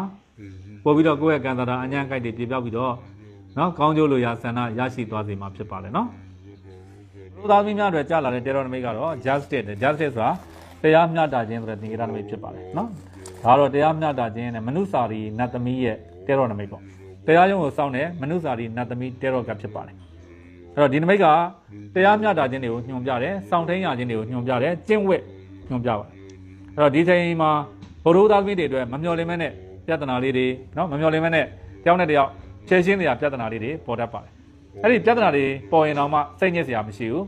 ပို့ပြီးတော့ကိုယ့်ရဲ့ကံစားတာအညံ့ကိုက်တွေပြေပြောက်ပြီးတော့နော်ကောင်းကျိုးလိုရာဆန္ဒရရှိသွားစေမှာဖြစ်ပါတယ်နော်လူသားသမီးများတွေကြာလာတဲ့တေရောနမိတ်ကတော့ justice နဲ့ justice ဆိုတာတရားမျှတခြင်းဆိုတဲ့သင်္ကေတနမိတ်ဖြစ်ပါတယ်နော်ဒါတော့တရားမျှတခြင်းနဲ့မနုစာရီနတ်သမီးရဲ့တဲတော်နမိတ်ပေါ့တရားရုံးကိုစောင့်တဲ့မနုစာရီနတ်သမီးတဲတော်ကဖြစ်ပါတယ်အဲ့တော့ဒီနမိတ်ကတရားမျှတာခြင်းတွေကိုညွှန်ပြတယ်စောင့်ထိန်ရခြင်းတွေကိုညွှန်ပြတယ်ကျင့်ဝတ်ညွှန်ပြပါတယ်အဲ့တော့ဒီချိန်မှာဗုဒ္ဓသာသမီးတွေအတွက်မမျှော်လင့်မဲ့နဲ့ပြဿနာလေးတွေနော်မမျှော်လင့်မဲ့နဲ့တယောက်နဲ့တယောက်ဖြေရှင်းနေရပြဿနာလေးတွေပေါ်တတ်ပါတယ်အဲ့ဒီပြဿနာတွေပေါ်ရင်တော့မှစိတ်ညစ်စရာမရှိဘူး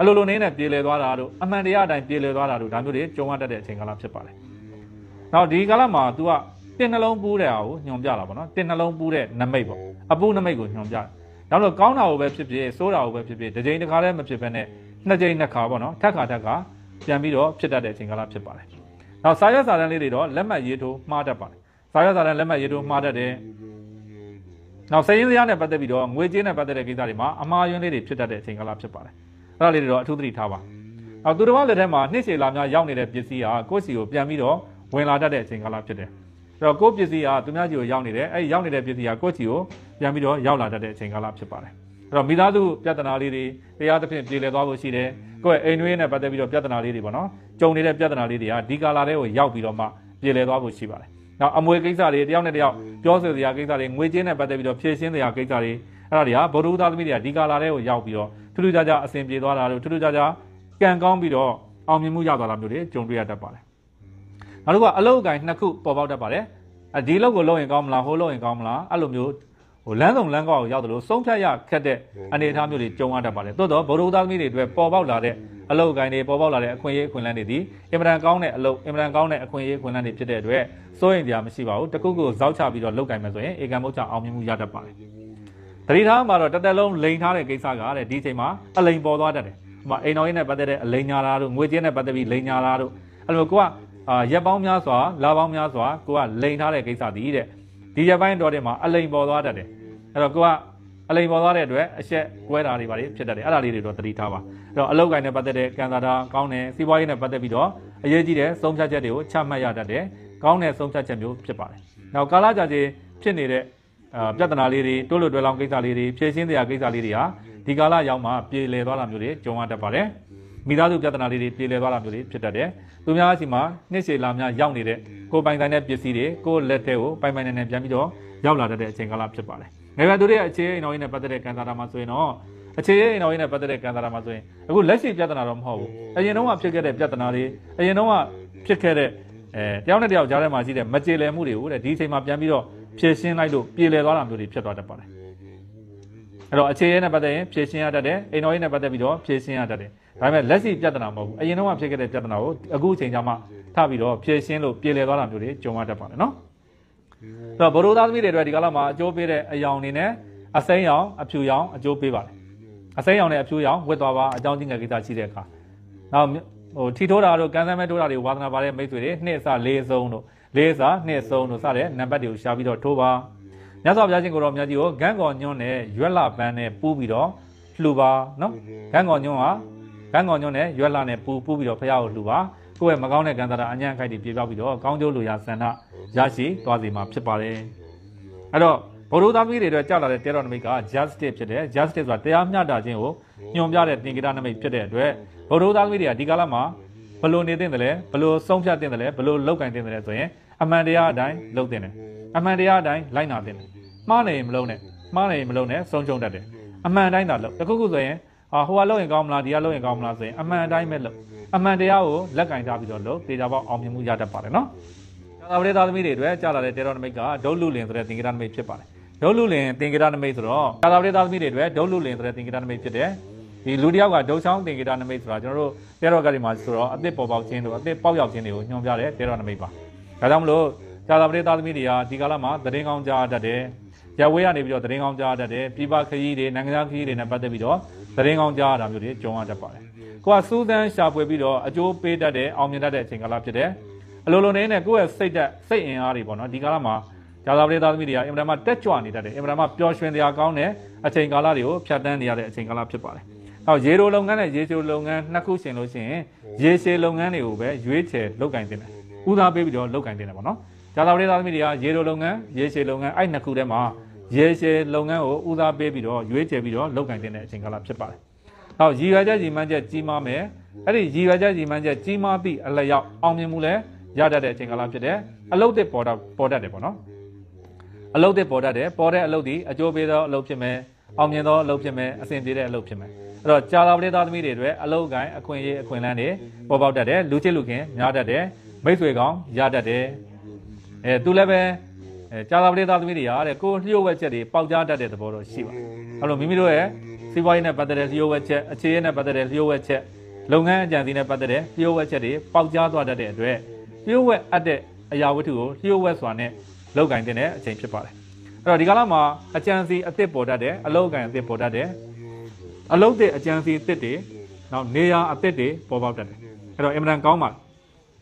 အလိုလိုနေနဲ့ပြေလည်သွားတာတို့အမှန်တရားအတိုင်းပြေလည်သွားတာတို့ဒါမျိုးတွေကြုံရတတ်တဲ့အချိန်ကာလဖြစ်ပါတယ်။နောက်ဒီကာလမှာ तू ကတင်နှလုံးပူးတဲ့အားကိုညွန်ပြတာပေါ့နော်တင်နှလုံးပူးတဲ့နမိတ်ပေါ့အပူနမိတ်ကိုညွန်ပြတယ်ဒါလို့ကောင်းတာကိုပဲဖြစ်ဖြစ်ဆိုးတာကိုပဲဖြစ်ဖြစ်တစ်ကြိမ်တစ်ခါလည်းမဖြစ်ဘဲနဲ့နှစ်ကြိမ်နှစ်ခါပေါ့နော်ထက်ခါထက်ခါပြန်ပြီးတော့ဖြစ်တတ်တဲ့အချိန်ကာလဖြစ်ပါတယ်နောက်စာရွက်စာတမ်းလေးတွေတော့လက်မှတ်ရေးထိုးမှားတတ်ပါတယ်စာရွက်စာတမ်းလက်မှတ်ရေးထိုးမှားတတ်တယ်နောက်စာရင်းစရာနဲ့ပတ်သက်ပြီးတော့ငွေကြေးနဲ့ပတ်သက်တဲ့ကိစ္စတွေမှာအမှားယွင်းလေးတွေဖြစ်တတ်တဲ့အချိန်ကာလဖြစ်ပါတယ်အဲ့ဒါလေးတွေတော့အထူးသတိထားပါနောက်သူတော်ဘာလက်ထက်မှာနှိစေလာများရောက်နေတဲ့ပစ္စည်းဟာကိုယ့်စီကိုပြန်ပြီးတော့ဝင်လာတတ်တဲ့အချိန်ကာလဖြစ်တယ်အဲ့တော့ကိုယ့်ပစ္စည်းကသူများကြီးကိုရောက်နေတယ်အဲ့ရောက်နေတဲ့ပစ္စည်းကကိုယ့်ကြီးကိုပြန်ပြီးတော့ရောက်လာတတ်တဲ့အချိန်ကာလဖြစ်ပါတယ်အဲ့တော့မိသားစုပြဿနာလေးတွေတရားသဖြင့်ပြေလည်သွားဖို့ရှိတယ်ကိုယ့်အိမ်တွင်းနဲ့ပတ်သက်ပြီးတော့ပြဿနာလေးတွေပေါ့နော်ကြုံနေတဲ့ပြဿနာလေးတွေကဒီကာလတွေကိုရောက်ပြီးတော့မှပြေလည်သွားဖို့ရှိပါတယ်နောက်အမွေကိစ္စတွေတယောက်နဲ့တယောက်ပြောဆိုစရာကိစ္စတွေငွေချင်းနဲ့ပတ်သက်ပြီးတော့ဖြည့်ရှင်းစရာကိစ္စတွေအဲ့ဒါတွေကဗုဒ္ဓဘာသာသမီးတွေကဒီကာလာတွေကိုရောက်ပြီးတော့ထူးထူးခြားခြားအဆင်ပြေသွားတာလို့ထူးထူးခြားခြားကံကောင်းပြီးတော့အောင်မြင်မှုရသွားတာမျိုးတွေကြုံတွေ့ရတတ်ပါတယ်နောက်တစ်ခုကအလုပ်အကင်နှစ်ခု ပေါ်ပေါက်တတ်ပါတယ်အဲဒီအလုပ်ကိုလုပ်ရင်ကောင်းမလားဟိုလုပ်ရင်ကောင်းမလားအဲ့လိုမျိုးဟိုလမ်းဆောင်လမ်းကောက်ကိုရောက်တယ်လို့ဆုံးဖြတ်ရခက်တဲ့အနေအထားမျိုးတွေကြုံရတတ်ပါတယ်သို့တော့ဗုဒ္ဓဘာသာသမီးတွေအတွက်ပေါ်ပေါက်လာတဲ့အလုပ်အကိုင်းတွေပေါ်ပေါက်လာတဲ့အခွင့်အရေးအခွင့်အလမ်းတွေဒီအင်မတန်ကောင်းတဲ့အလုပ်အင်မတန်ကောင်းတဲ့အခွင့်အရေးအခွင့်အလမ်းတွေဖြစ်တဲ့အတွက်စိုးရိမ်ကြမရှိပါဘူးတကုတ်ကိုဇောက်ချပြီးတော့လောက်ကင်မယ်ဆိုရင်အေကံမုတ်ချအောင်မြင်မှုရတတ်ပါတယ်တတိထားမှာတော့တသက်လုံးလိန်ထားတဲ့ကိစ္စကတဲ့ဒီချိန်မှာအလိန်ပေါ်သွားတတ်တယ်ဟိုမှာအိမ်တော်ရေးနဲ့ပတ်သက်တဲ့အလိန်ညာတာတို့ငွေကြေးနဲ့ပတ်သက်ပြီးလိန်ညာတာတို့အဲ့လိုကိုကအာရက်ပေါင်းများစွာလာပေါင်းများစွာကိုကလိန်ထားတဲ့ကိစ္စသည်တဲ့ဒီရက်ပိုင်းတော်တဲ့မှာအလိန်ပေါ်သွားတတ်တယ်အဲ့တော့ကိုကအလိန်ပေါ်သွားတဲ့အတွက်အချက်ကွဲတာတွေပါလေဖြစ်တတ်တယ်အဲ့ဒါလေးတွေတော့သတိထားပါအဲ့တော့အလောက်ကိုင်းနဲ့ပတ်သက်တဲ့ကန်စာတာကောင်းတယ်စီးပွားရေးနဲ့ပတ်သက်ပြီးတော့အရေးကြီးတဲ့ဆုံးဖြတ်ချက်တွေကိုချမှတ်ရတတ်တယ်ကောင်းတဲ့ဆုံးဖြတ်ချက်မျိုးဖြစ်ပါတယ်နောက်ကာလကြာကြီးဖြစ်နေတဲ့အာပြဿနာလေးတွေတိုးလွတ်တွဲလောင်းကိစ္စလေးတွေဖြည့်ရှင်းစရာကိစ္စလေးတွေဟာဒီကာလရောက်မှပြေလည်သွားတာမျိုးတွေကြုံရတတ်ပါတယ်မိသားစုပြဿနာလေးတွေပြေလည်သွားတာမျိုးတွေဖြစ်တတ်တယ်။သူများအစီမှာနှစ်ရှည်လာများရောက်နေတဲ့ကိုပိုင်တိုင်းတဲ့ပစ္စည်းတွေကိုလက်ထဲကိုပိုင်ပိုင်နဲ့နဲ့ပြန်ပြီးတော့ရောက်လာတတ်တဲ့အချိန်ကာလဖြစ်ပါတယ်။ငယ်ဘက်သူတွေရဲ့အခြေအနေနဲ့ပတ်သက်တဲ့ကံတာတာမှာဆိုရင်တော့အခြေအနေအိမ်တော်ရေးနဲ့ပတ်သက်တဲ့ကံတာမှာဆိုရင်အခုလက်ရှိပြဿနာတော့မဟုတ်ဘူးအရင်တုန်းကဖြစ်ခဲ့တဲ့ပြဿနာတွေအရင်တုန်းကဖြစ်ခဲ့တဲ့အဲတယောက်နဲ့တယောက်ကြားထဲမှာရှိတဲ့မကြေလည်မှုတွေကိုတဲ့ဒီအချိန်မှာပြန်ပြီးတော့ဖြည့်ရှင်းလိုက်လို့ပြေလည်သွားတာမျိုးတွေဖြစ်သွားတတ်ပါတယ်အဲ့တော့အခြေအနေနဲ့ပတ်သက်ရင်ဖြည့်ရှင်းရတတ်တယ်အိမ်တော်ရေးနဲ့ပတ်သက်ပြီးတော့ဖြည့်ရှင်းရတတ်တယ်ဒါပေမဲ့လက်ရှိပြဿနာမဟုတ်ဘူးအရင်တော့ဖြစ်ခဲ့တဲ့ပြဿနာကိုအခုအချိန်ကျမှထပြီးတော့ဖြေရှင်းလို့ပြေလည်သွားတာမျိုးတွေကြုံရတတ်ပါတယ်နော်ဆိုတော့ဗရိုသားသမီးတွေအတွက်ဒီကာလမှာအကျိုးပေးတဲ့အယောင်အနေနဲ့အစိမ်းရောင်အဖြူရောင်အကျိုးပေးပါတယ်အစိမ်းရောင်နဲ့အဖြူရောင်ဝတ်သွားပါအကြောင်းချင်းငယ်ကိစ္စရှိတဲ့အခါနောက်ဟိုထီထိုးတာတို့ကန်ဆမ်းမဲထိုးတာတွေဝါသနာပါတဲ့မိတ်ဆွေတွေနှစ်အစလေးစုံတို့လေးစာနှစ်စုံတို့စတဲ့နံပါတ်တွေကိုရှာပြီးတော့ထိုးပါမြတ်စွာဘုရားရှင်ကိုတော်မြတ်ကြီးကိုဂန်းကော်ညွန့်နဲ့ရွက်လပန်းနဲ့ပူးပြီးတော့လှူပါနော်ဂန်းကော်ညွန့်ဟာဂန်းကောင်ညွန့်နဲ့ရွက်လာနဲ့ပူပူပြီးတော့ဖះကိုလှူပါကိုယ့်ရဲ့မကောင်းတဲ့ကံတာအညံ့အခိုက်တွေပြေပြောက်ပြီးတော့ကောင်းကျိုးလိုရာဆန္ဒရရှိသွားစေမှာဖြစ်ပါတယ်အဲ့တော့ဗုဒ္ဓသမီးတွေအတွက်ကြာလာတဲ့တရားတော်နမိတ်က justice ဖြစ်တယ် justice ဆိုတာတရားမျှတခြင်းကိုညွှန်ပြတဲ့သင်္ကေတနမိတ်ဖြစ်တဲ့အတွက်ဗုဒ္ဓသမီးတွေကဒီကာလမှာဘလို့နေတင်တယ်လဲဘလို့ဆုံးဖြတ်တင်တယ်လဲဘလို့လောက်ကင်တင်တယ်လဲဆိုရင်အမှန်တရားအတိုင်းလုပ်တင်တယ်အမှန်တရားအတိုင်းလိုက်နာတင်တယ်မှားနေရင်မလုပ်နဲ့မှားနေရင်မလုပ်နဲ့ဆုံးချုံတတ်တယ်အမှန်တိုင်းသာလုပ်တခုခုဆိုရင်အာဟိုကလုပ်ရင်ကောင်းမလားဒီကလုပ်ရင်ကောင်းမလားဆိုရင်အမှန်အတိုင်းပဲလုပ်အမှန်တရားကိုလက်ကင်ထားပြီးတော့လုပ်ဒေတာပေါက်အောင်မြင်မှုရတတ်ပါတယ်နော်သာဝတိသားသမီးတွေအတွက်ကြာလာတဲ့တေရောနမိတ်ကဒုလူလင်ဆိုတဲ့သင်္ကေတနမိတ်ဖြစ်ပါတယ်ဒုလူလင်သင်္ကေတနမိတ်ဆိုတော့သာဝတိသားသမီးတွေအတွက်ဒုလူလင်ဆိုတဲ့သင်္ကေတနမိတ်ဖြစ်တယ်ဒီလူတယောက်ကဒုချောင်းသင်္ကေတနမိတ်ဆိုတာကျွန်တော်တို့တေရောကတိမှာဆိုတော့အသစ်ပေါ်ပေါက်ခြင်းတို့အသစ်ပေါက်ရောက်ခြင်းတွေကိုညွှန်ပြတဲ့တေရောနမိတ်ပါဒါကြောင့်မလို့ကြာလာပရိသတ်သမီးတွေကဒီကာလမှာသတင်းကောင်းကြားတတ်တယ်ရဝဲရနေပြီးတော့သတင်းကောင်းကြားတတ်တယ်ပြပခရီးတွေနိုင်ငံခြားခရီးတွေနဲ့ပတ်သက်ပြီးတော့သတင်းကောင်းကြားရတာမျိုးတွေကြုံရတတ်ပါတယ်။ကိုကစူးစမ်းရှာဖွေပြီးတော့အကျိုးပေးတတ်တဲ့အောင်မြင်တတ်တဲ့အချိန်ကာလဖြစ်တယ်။အလိုလိုနေတဲ့ကိုယ့်ရဲ့စိတ်ဓာတ်စိတ်အင်အားတွေပေါ့နော်ဒီကာလမှာဂျာသာပရိသတ်သမီးတွေကအင်မတန်မှတက်ကြွနေတတ်တယ်အင်မတန်မှပျော်ရွှင်တရားကောင်းတဲ့အချိန်ကာလတွေကိုဖြတ်တန်းနေရတဲ့အချိန်ကာလဖြစ်ပါတယ်။နောက်ရေရိုလုပ်ငန်းနဲ့ရေချိုလုပ်ငန်းနှစ်ခုရှင်လို့ရှိရင်ရေရှည်လုပ်ငန်းတွေကိုပဲရွေးချယ်လုပ်ကင်တင်တယ်။ဦးစားပေးပြီးတော့လုပ်ကင်တင်တယ်ပေါ့နော်။ဂျာသာပရိသတ်သမီးတွေကရေရိုလုပ်ငန်းရေရှည်လုပ်ငန်းအဲ့နှစ်ခုထဲမှာရေရှည်လုပ်ငန်းကိုဦးစားပေးပြီးတော့ရွေးချယ်ပြီးတော့လုပ်ကိုင်တဲ့အချိန်ကာလဖြစ်ပါတယ်။နောက်ရည်ရွယ်ချက်ရည်မှန်းချက်ကြီးမားမယ်။အဲ့ဒီရည်ရွယ်ချက်ရည်မှန်းချက်ကြီးမားသည့်အလျောက်အောင်မြင်မှုလည်းရတတ်တဲ့အချိန်ကာလဖြစ်တယ်။အလုပ်တစ်ပေါ်တာပေါ်တတ်တယ်ပေါ့နော်။အလုပ်တစ်ပေါ်တတ်တယ်ပေါ်တဲ့အလုပ်ဒီအကျိုးပေးသောအလုပ်ဖြစ်မယ်။အောင်မြင်သောအလုပ်ဖြစ်မယ်။အဆင်ပြေတဲ့အလုပ်ဖြစ်မယ်။အဲ့တော့ကြာလာပလေးသားသမီးတွေအတွက်အလုပ်ကိုင်းအခွင့်အရေးအခွင့်အလမ်းတွေပေါ်ပေါက်တတ်တယ်။လူချစ်လူခင်များတတ်တယ်။မိတ်ဆွေကောင်းရတတ်တယ်။အဲသူလည်းပဲအဲကြာသာပတေးသားသမီးတွေဟာတဲ့ကိုလျှို့ဝှက်ချက်တွေပေါက်ကြားတတ်တဲ့သဘောတော့ရှိပါတယ်အဲ့လိုမိမိတို့ရဲ့စီးပွားရေးနဲ့ပတ်သက်တဲ့လျှို့ဝှက်ချက်အခြေရေးနဲ့ပတ်သက်တဲ့လျှို့ဝှက်ချက်လုပ်ငန်းအကြံစီနဲ့ပတ်သက်တဲ့လျှို့ဝှက်ချက်တွေပေါက်ကြားသွားတတ်တဲ့အတွက်လျှို့ဝှက်အပ်တဲ့အရာဝတ္ထုကိုလျှို့ဝှက်စွာနဲ့လောက်ကင်တဲ့အချိန်ဖြစ်ပါတယ်အဲ့တော့ဒီကာလမှာအကြံစီအသစ်ပေါ်တတ်တယ်အလောက်ကင်အသစ်ပေါ်တတ်တယ်အလောက်တဲ့အကြံစီအသစ်တွေနောက်နေရာအသစ်တွေပေါ်ပေါက်တတ်တယ်အဲ့တော့အင်မတန်ကောင်းပါတယ်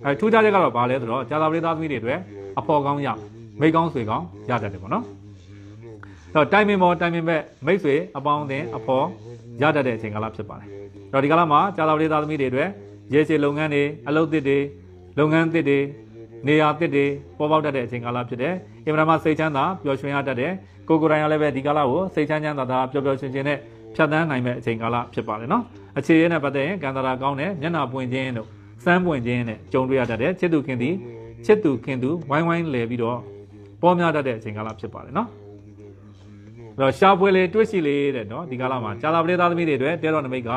အဲထူးခြားချက်ကတော့ဘာလဲဆိုတော့ကြာသာပရိသသမီးတွေအတွက်အဖို့ကောင်းရမိကောင်းဆွေကောင်းရတတ်တယ်ပေါ့နော်။တော့တိုင်ပင်ပေါ်တိုင်ပင်မဲ့မိတ်ဆွေအပေါင်းအသင်းအဖော်ရတတ်တဲ့အချိန်ကာလဖြစ်ပါတယ်။တော့ဒီကာလမှာကြာသပတေးသားသမီးတွေအတွက်ရေရှည်လုပ်ငန်းတွေအလုပ်သစ်တွေလုပ်ငန်းသစ်တွေနေရာသစ်တွေပေါ်ပေါက်တတ်တဲ့အချိန်ကာလဖြစ်တယ်။အင်မတန်မှစိတ်ချမ်းသာပျော်ရွှင်ရတတ်တယ်။ကိုကိုရိုင်းကလည်းပဲဒီကာလကိုစိတ်ချမ်းချမ်းသာသာပျော်ပျော်ရွှင်ရွှင်နဲ့ဖြတ်သန်းနိုင်မဲ့အချိန်ကာလဖြစ်ပါတယ်နော်။အခြေရနဲ့ပတ်သက်ရင်ကန္တရာကောင်းတဲ့မျက်နှာပွင့်ခြင်းတို့စမ်းပွင့်ခြင်းနဲ့ကြုံတွေ့ရတတ်တယ်။ချစ်သူခင်သည်ချစ်သူခင်သူဝိုင်းဝိုင်းလဲပြီးတော့ပေါ်များတတ်တဲ့အချိန်ကာလဖြစ်ပါတယ်နော်အဲ့တော့ရှားပွဲလေးတွေ့ရှိလေးတဲ့နော်ဒီကာလမှာကြာလာပလေးသားသမီးတွေအတွက်တဲတော်နမိတ်က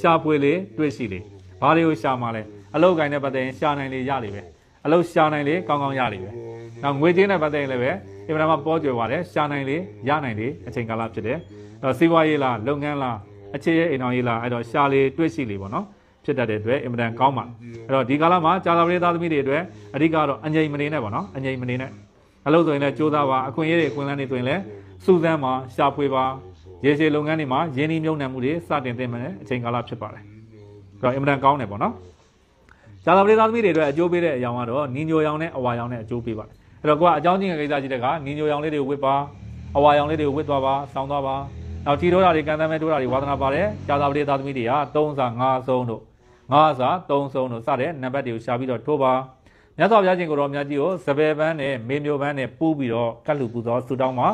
ရှားပွဲလေးတွေ့ရှိလေးဘာတွေကိုရှားမှာလဲအလုတ်ကိုင်းနဲ့ပတ်သက်ရင်ရှားနိုင်လေရလေပဲအလုတ်ရှားနိုင်လေကောင်းကောင်းရလေပဲနောက်ငွေချင်းနဲ့ပတ်သက်ရင်လည်းပဲအင်မတန်မှပေါ်ကြွယ်ပါတယ်ရှားနိုင်လေရနိုင်လေအချိန်ကာလဖြစ်တယ်အဲ့တော့စီးပွားရေးလားလုပ်ငန်းလားအခြေရဲ့အိမ်တော်ရေးလားအဲ့တော့ရှားလေတွေ့ရှိလေပေါ့နော်ဖြစ်တတ်တဲ့အတွက်အင်မတန်ကောင်းပါအဲ့တော့ဒီကာလမှာကြာလာပလေးသားသမီးတွေအတွက်အဓိကတော့အငြိမ်မနေနဲ့ပေါ့နော်အငြိမ်မနေနဲ့မလုပ်ဆိုရင်လည်းစူးစမ်းပါအခွင့်အရေးတွေအခွင့်အလမ်းတွေဆိုရင်လည်းစူးစမ်းပါရှာဖွေပါရေရှည်လုပ်ငန်းတွေမှာရင်းနှီးမြှုပ်နှံမှုတွေစတင်သင့်မယ်အချိန်ကာလဖြစ်ပါတယ်အဲ့တော့အင်မတန်ကောင်းတယ်ပေါ့နော်ဇာတာပတိသားသမီးတွေအတွက်အကျိုးပေးတဲ့အရာကတော့နင်းညိုရောင်နဲ့အဝါရောင်နဲ့အကျိုးပေးပါတယ်အဲ့တော့ကိုကအကြောင်းချင်းကိစ္စရှိတဲ့ကနင်းညိုရောင်လေးတွေကိုဝစ်ပါအဝါရောင်လေးတွေကိုဝစ်သွားပါဆောင်းသွားပါနောက်ထီထိုးတာတွေကံတမ်းမဲ့ထိုးတာတွေဝါသနာပါတယ်ဇာတာပတိသားသမီးတွေက3စာ5ဆုံးတို့9စာ3ဆုံးတို့စတဲ့နံပါတ်တွေကိုရှာပြီးတော့ထိုးပါမြတ်စွာဘုရားရှင်ကိုတော်မြတ်ကြီးကိုစပယ်ပန်းနဲ့မေမျိုးပန်းနဲ့ပူးပြီးတော့ကတ်လူပူသောဆုတောင်းမှာ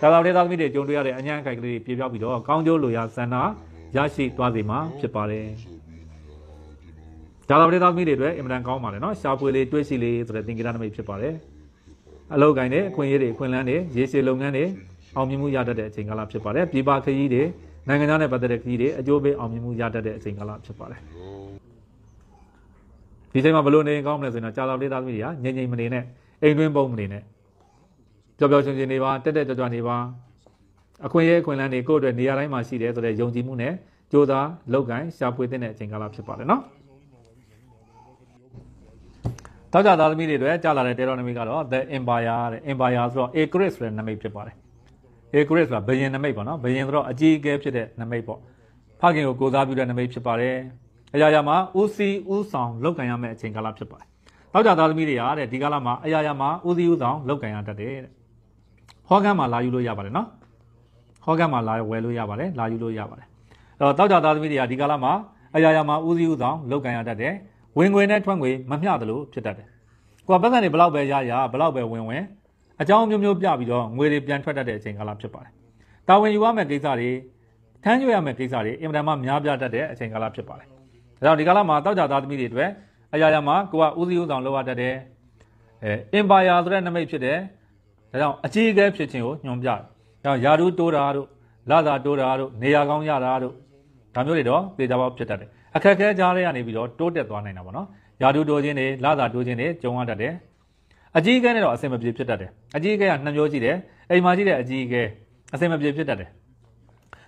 ဒါတော်တဲ့သားသမီးတွေကြုံတွေ့ရတဲ့အញ្ញံခိုင်ကလေးတွေပြေပြောက်ပြီးတော့ကောင်းကျိုးလိုရာဆန္ဒရရှိသွားစေမှာဖြစ်ပါတယ်ဒါတော်တဲ့သားသမီးတွေအတွက်အင်မတန်ကောင်းပါတယ်နော်ရှားပွေလေးတွေးစီလေးဆိုတဲ့သင်္ကေတနမိတ်ဖြစ်ပါတယ်အလောက်ကိုင်းတဲ့အခွင့်အရေးတွေအခွင့်အလမ်းတွေရေရှည်လုပ်ငန်းတွေအောင်မြင်မှုရတတ်တဲ့အချိန်ကာလဖြစ်ပါတယ်ပြည်ပခရီးတွေနိုင်ငံသားနဲ့ပတ်သက်တဲ့ခရီးတွေအကျိုးပေးအောင်မြင်မှုရတတ်တဲ့အချိန်ကာလဖြစ်ပါတယ်ဒီချိန်မှာဘလို့နေကောင်းမလဲဆိုရင်တော့ကြာတော်လေးသားသမီးတွေကငြိမ်ငြိမ်မနေနဲ့အိမ်တွင်းပုံမနေနဲ့ပျော်ပျော်ရွှင်ရွှင်နေပါတက်တက်ကြွကြွနေပါအခွင့်အရေးအခွင့်အလမ်းတွေကိုယ့်အတွက်နေရာတိုင်းမှာရှိတယ်ဆိုတဲ့ယုံကြည်မှုနဲ့ကြိုးစားလုပ်ကိုင်ရှာဖွေတဲ့အချိန်ကာလဖြစ်ပါတယ်နော်တောက်ကြသားသမီးတွေအတွက်ကြာလာတဲ့တဲတော်နမိတ်ကတော့ the empire တဲ့ empire ဆိုတော့ acris ဆိုတဲ့နမိတ်ဖြစ်ပါတယ် acris ဆိုတာဘယင်နမိတ်ပေါ့နော်ဘယင်ဆိုတော့အကြီးအကဲဖြစ်တဲ့နမိတ်ပေါ့ဖခင်ကိုကိုးစားပြုတဲ့နမိတ်ဖြစ်ပါတယ်အရာရာမှာ OC ဦးဆောင်လောက်ကန်ရမယ့်အချိန်ကာလဖြစ်ပါတယ်။နောက်ကြသားသမီးတွေရာတဲ့ဒီကာလမှာအရာရာမှာ OC ဦးဆောင်လောက်ကန်ရတတ်တယ်တဲ့။ဟောကန်းမှာလာယူလို့ရပါတယ်နော်။ဟောကန်းမှာလာဝယ်လို့ရပါတယ်လာယူလို့ရပါတယ်။အဲတော့တောက်ကြသားသမီးတွေရာဒီကာလမှာအရာရာမှာ OC ဦးဆောင်လောက်ကန်ရတတ်တယ်။ဝင်ငွေနဲ့ထွက်ငွေမမျှတလို့ဖြစ်တတ်တယ်။ကိုကပတ်စံတွေဘလောက်ပဲရရဘလောက်ပဲဝင်ဝင်အကြောင်းမျိုးမျိုးပြပြီးတော့ငွေတွေပြန်ထွက်တတ်တဲ့အချိန်ကာလဖြစ်ပါတယ်။တာဝန်ယူရမယ့်ကိစ္စတွေထမ်းရွက်ရမယ့်ကိစ္စတွေအင်မတန်မှများပြားတတ်တဲ့အချိန်ကာလဖြစ်ပါတယ်။ဒါကြောင့်ဒီကာလမှာတောက်ကြသားသမီးတွေအတွက်အရာရာမှာကိုကဦးစီးဦးဆောင်လုပ်ရတတ်တယ်အဲအင်ပါယာဆိုတဲ့နမိတ်ဖြစ်တယ်ဒါကြောင့်အခြေအကဲဖြစ်ခြင်းကိုညွှန်ပြတယ်ဒါကြောင့်ယာတုတိုးတာတို့လသာတိုးတာတို့နေရာကောင်းရတာတို့ဒါမျိုးတွေတော့သေချာပေါက်ဖြစ်တတ်တယ်အခက်ခဲကြားထဲကနေပြီးတော့တိုးတက်သွားနိုင်တာပေါ့နော်ယာတုတိုးခြင်းတွေလသာတိုးခြင်းတွေကြုံရတတ်တယ်အကြီးအကဲနဲ့တော့အဆင်မပြေဖြစ်တတ်တယ်အကြီးအကဲကနှမျိုးရှိတယ်အိမ်မှာရှိတဲ့အကြီးအကဲအဆင်မပြေဖြစ်တတ်တယ်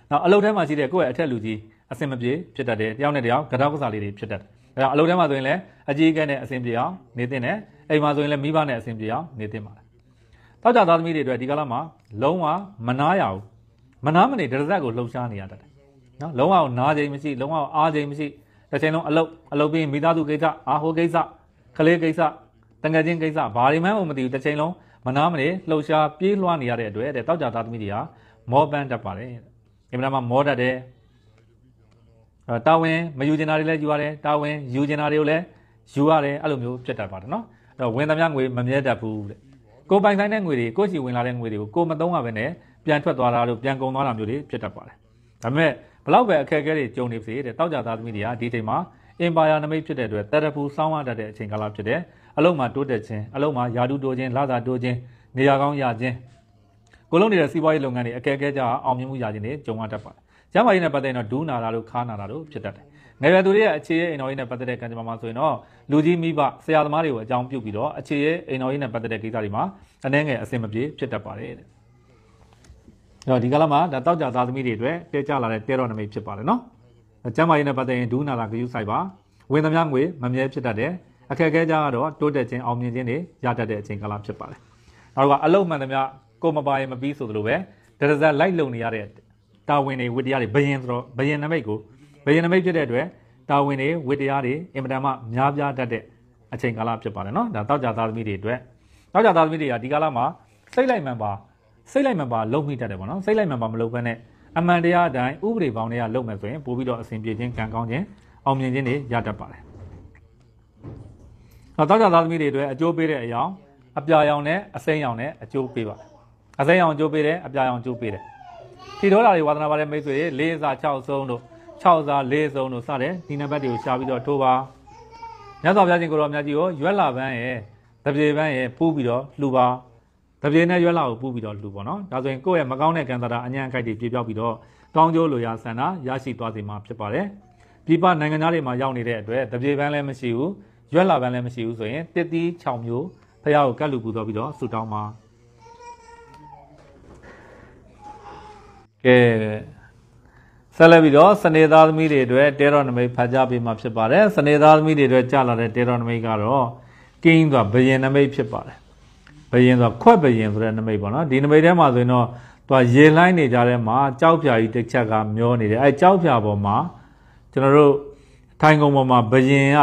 နောက်အလုပ်ထဲမှာရှိတဲ့ကိုယ့်ရဲ့အထက်လူကြီးအဆင်မပြေဖြစ်တတ်တယ်တယောက်နဲ့တယောက်ကတောက်ကစားလေးတွေဖြစ်တတ်တယ်ဒါကြောင့်အလုပ်ထဲမှာဆိုရင်လည်းအကြီးအကဲနဲ့အဆင်ပြေအောင်နေတင်တယ်အိမ်မှာဆိုရင်လည်းမိဘနဲ့အဆင်ပြေအောင်နေတင်ပါတယ်တောက်ကြသားသမီးတွေအတွက်ဒီကာလမှာလုံးဝမနာရဘူးမနာမနေဒရဇက်ကိုလှုပ်ရှားနေရတတ်တယ်နော်လုံးဝနားချိန်မရှိလုံးဝအားချိန်မရှိတစ်ချိန်လုံးအလုပ်အလုပ်ပြီးမိသားစုကိစ္စအာဟိုကိစ္စကလေးကိစ္စတန်ခါချင်းကိစ္စဘာတွေမှမသိဘူးတစ်ချိန်လုံးမနာမနေလှုပ်ရှားပြေးလွှားနေရတဲ့အတွက်တောက်ကြသားသမီးတွေဟာမောပန်းတတ်ပါလေအင်မတန်မှမောတတ်တယ်အဲ့တော့တာဝန်မယူကျင်တာတွေလည်းယူရတယ်တာဝန်ယူကျင်တာတွေကိုလည်းယူရတယ်အဲ့လိုမျိုးဖြစ်တတ်ပါတယ်နော်အဲ့တော့ဝင်သမျှငွေမမြဲတတ်ဘူးတဲ့ကိုပိုင်ဆိုင်တဲ့ငွေတွေကိုစီဝင်လာတဲ့ငွေတွေကိုကိုမသုံးရဘဲနဲ့ပြန်ထွက်သွားတာလို့ပြန်ကုန်သွားတာမျိုးတွေဖြစ်တတ်ပါတယ်ဒါပေမဲ့ဘလောက်ပဲအခက်အခဲတွေကြုံနေစေတဲ့တောက်ကြသားသမီးတွေကဒီချိန်မှာအင်ပါယာနမိတ်ဖြစ်တဲ့အတွက်တရဖူစောင်းရတတ်တဲ့အချိန်ကာလဖြစ်တယ်အလုံးမှာတိုးတက်ခြင်းအလုံးမှာယာတုတိုးခြင်းလာသာတိုးခြင်းနေရာကောင်းရခြင်းကိုလုံးနေတဲ့စီးပွားရေးလုပ်ငန်းတွေအခက်အခဲကြအောင်မြင်မှုရခြင်းတွေကြုံရတတ်ပါတယ်ကျန်းမာရေးနဲ့ပတ်သက်ရင်တော့ဒူးနာတာတို့ခါနာတာတို့ဖြစ်တတ်တယ်ငယ်ရွယ်သူတွေရဲ့အခြေရဲ့အိမ်တော်ရေးနဲ့ပတ်သက်တဲ့ကံကြမ္မာမှာဆိုရင်တော့လူကြီးမိဘဆရာသမားတွေကိုအကြောင်းပြုပြီးတော့အခြေရဲ့အိမ်တော်ရေးနဲ့ပတ်သက်တဲ့ကိစ္စတွေမှာအနှဲငယ်အဆင်မပြေဖြစ်တတ်ပါတယ်တဲ့။အဲ့တော့ဒီကလာမှာဒါတောက်ကြသားသမီးတွေအတွက်တဲကြလာတဲ့တဲတော်နမိတ်ဖြစ်ပါလေနော်။ကျမ်းမာရေးနဲ့ပတ်သက်ရင်ဒူးနာလာကယူဆိုင်ပါ။ဝင်သမျှငွေမမြဲဖြစ်တတ်တယ်။အခက်အခဲကြတော့တိုးတက်ခြင်းအောင်မြင်ခြင်းတွေရတတ်တဲ့အချိန်ကာလဖြစ်ပါလေ။နောက်ကအလုံမှန်သမျှကိုမပါရင်မပြီးဆိုသလိုပဲဒရဇက်လိုက်လုံနေရတဲ့တာဝန်တွေဝိတရားတွေဘယင်ဆိုတော့ဘယင်နမိတ်ကိုဘယင်နမိတ်ဖြစ်တဲ့အတွက်တာဝန်တွေဝိတရားတွေအင်မတန်မှများပြားတတ်တဲ့အချိန်ကာလဖြစ်ပါတယ်နော်ဒါတောက်ကြသားသမီးတွေအတွက်တောက်ကြသားသမီးတွေကဒီကာလမှာစိတ်လိုက်မှန်ပါစိတ်လိုက်မှန်ပါလုံမိတတ်တယ်ပေါ့နော်စိတ်လိုက်မှန်ပါမလုံဘဲနဲ့အမှန်တရားအတိုင်းဥပဒေပေါင်းတွေကလုံမယ်ဆိုရင်ပို့ပြီးတော့အစဉ်ပြေခြင်းကံကောင်းခြင်းအောင်မြင်ခြင်းတွေရတတ်ပါတယ်နောက်တောက်ကြသားသမီးတွေအတွက်အကျိုးပေးတဲ့အရာအပြာရောင်နဲ့အစိမ်းရောင်နဲ့အကျိုးပေးပါတယ်အစိမ်းရောင်အကျိုးပေးတယ်အပြာရောင်အကျိုးပေးတယ်ထီတော်တာတွေဝါသနာပါတဲ့မိတ်ဆွေတွေ၄စာ6ဆုံးတို့6စာ4ဆုံးတို့စတဲ့ဒီနံပါတ်တွေကိုရှားပြီးတော့ထိုးပါညသောပြချင်းကိုတော်များကြီးကိုရွက်လာပန်းရဲ့တပြေပန်းရဲ့ပူးပြီးတော့လှူပါတပြေနဲ့ရွက်လာကိုပူးပြီးတော့လှူပါနော်ဒါဆိုရင်ကိုယ့်ရဲ့မကောင်းတဲ့ကံတာအညံ့အခိုက်တွေပြေပြောက်ပြီးတော့ကောင်းကျိုးလိုရာဆန္ဒရရှိသွားစေမှာဖြစ်ပါတယ်ပြည်ပနိုင်ငံသားတွေမှာရောက်နေတဲ့အတွက်တပြေပန်းလည်းမရှိဘူးရွက်လာပန်းလည်းမရှိဘူးဆိုရင်တစ်သီး6မျိုးဖះကိုကတ်လူပူတော်ပြီးတော့ဆူတောင်းပါကဲဆက်လက်ပြီးတော့စနေသားသမီးတွေအတွက်တဲတော်နမိတ်ဖတ်ကြပေးမှာဖြစ်ပါတယ်စနေသားသမီးတွေအတွက်ကြလာတဲ့တဲတော်နမိတ်ကတော့ကင်းဆိုတာဘယင်နမိတ်ဖြစ်ပါတယ်ဘယင်ဆိုတာခွက်ဘယင်ဆိုတဲ့နမိတ်ပေါ့နော်ဒီနမိတ်ထဲမှာဆိုရင်တော့သူကရေလိုင်းနေကြတဲ့မှာကြောက်ဖြာကြီးတစ်ချက်ကမျောနေတယ်အဲကြောက်ဖြာပေါ်မှာကျွန်တော်တို့ထိုင်ကုန်ပေါ်မှာဘယင်က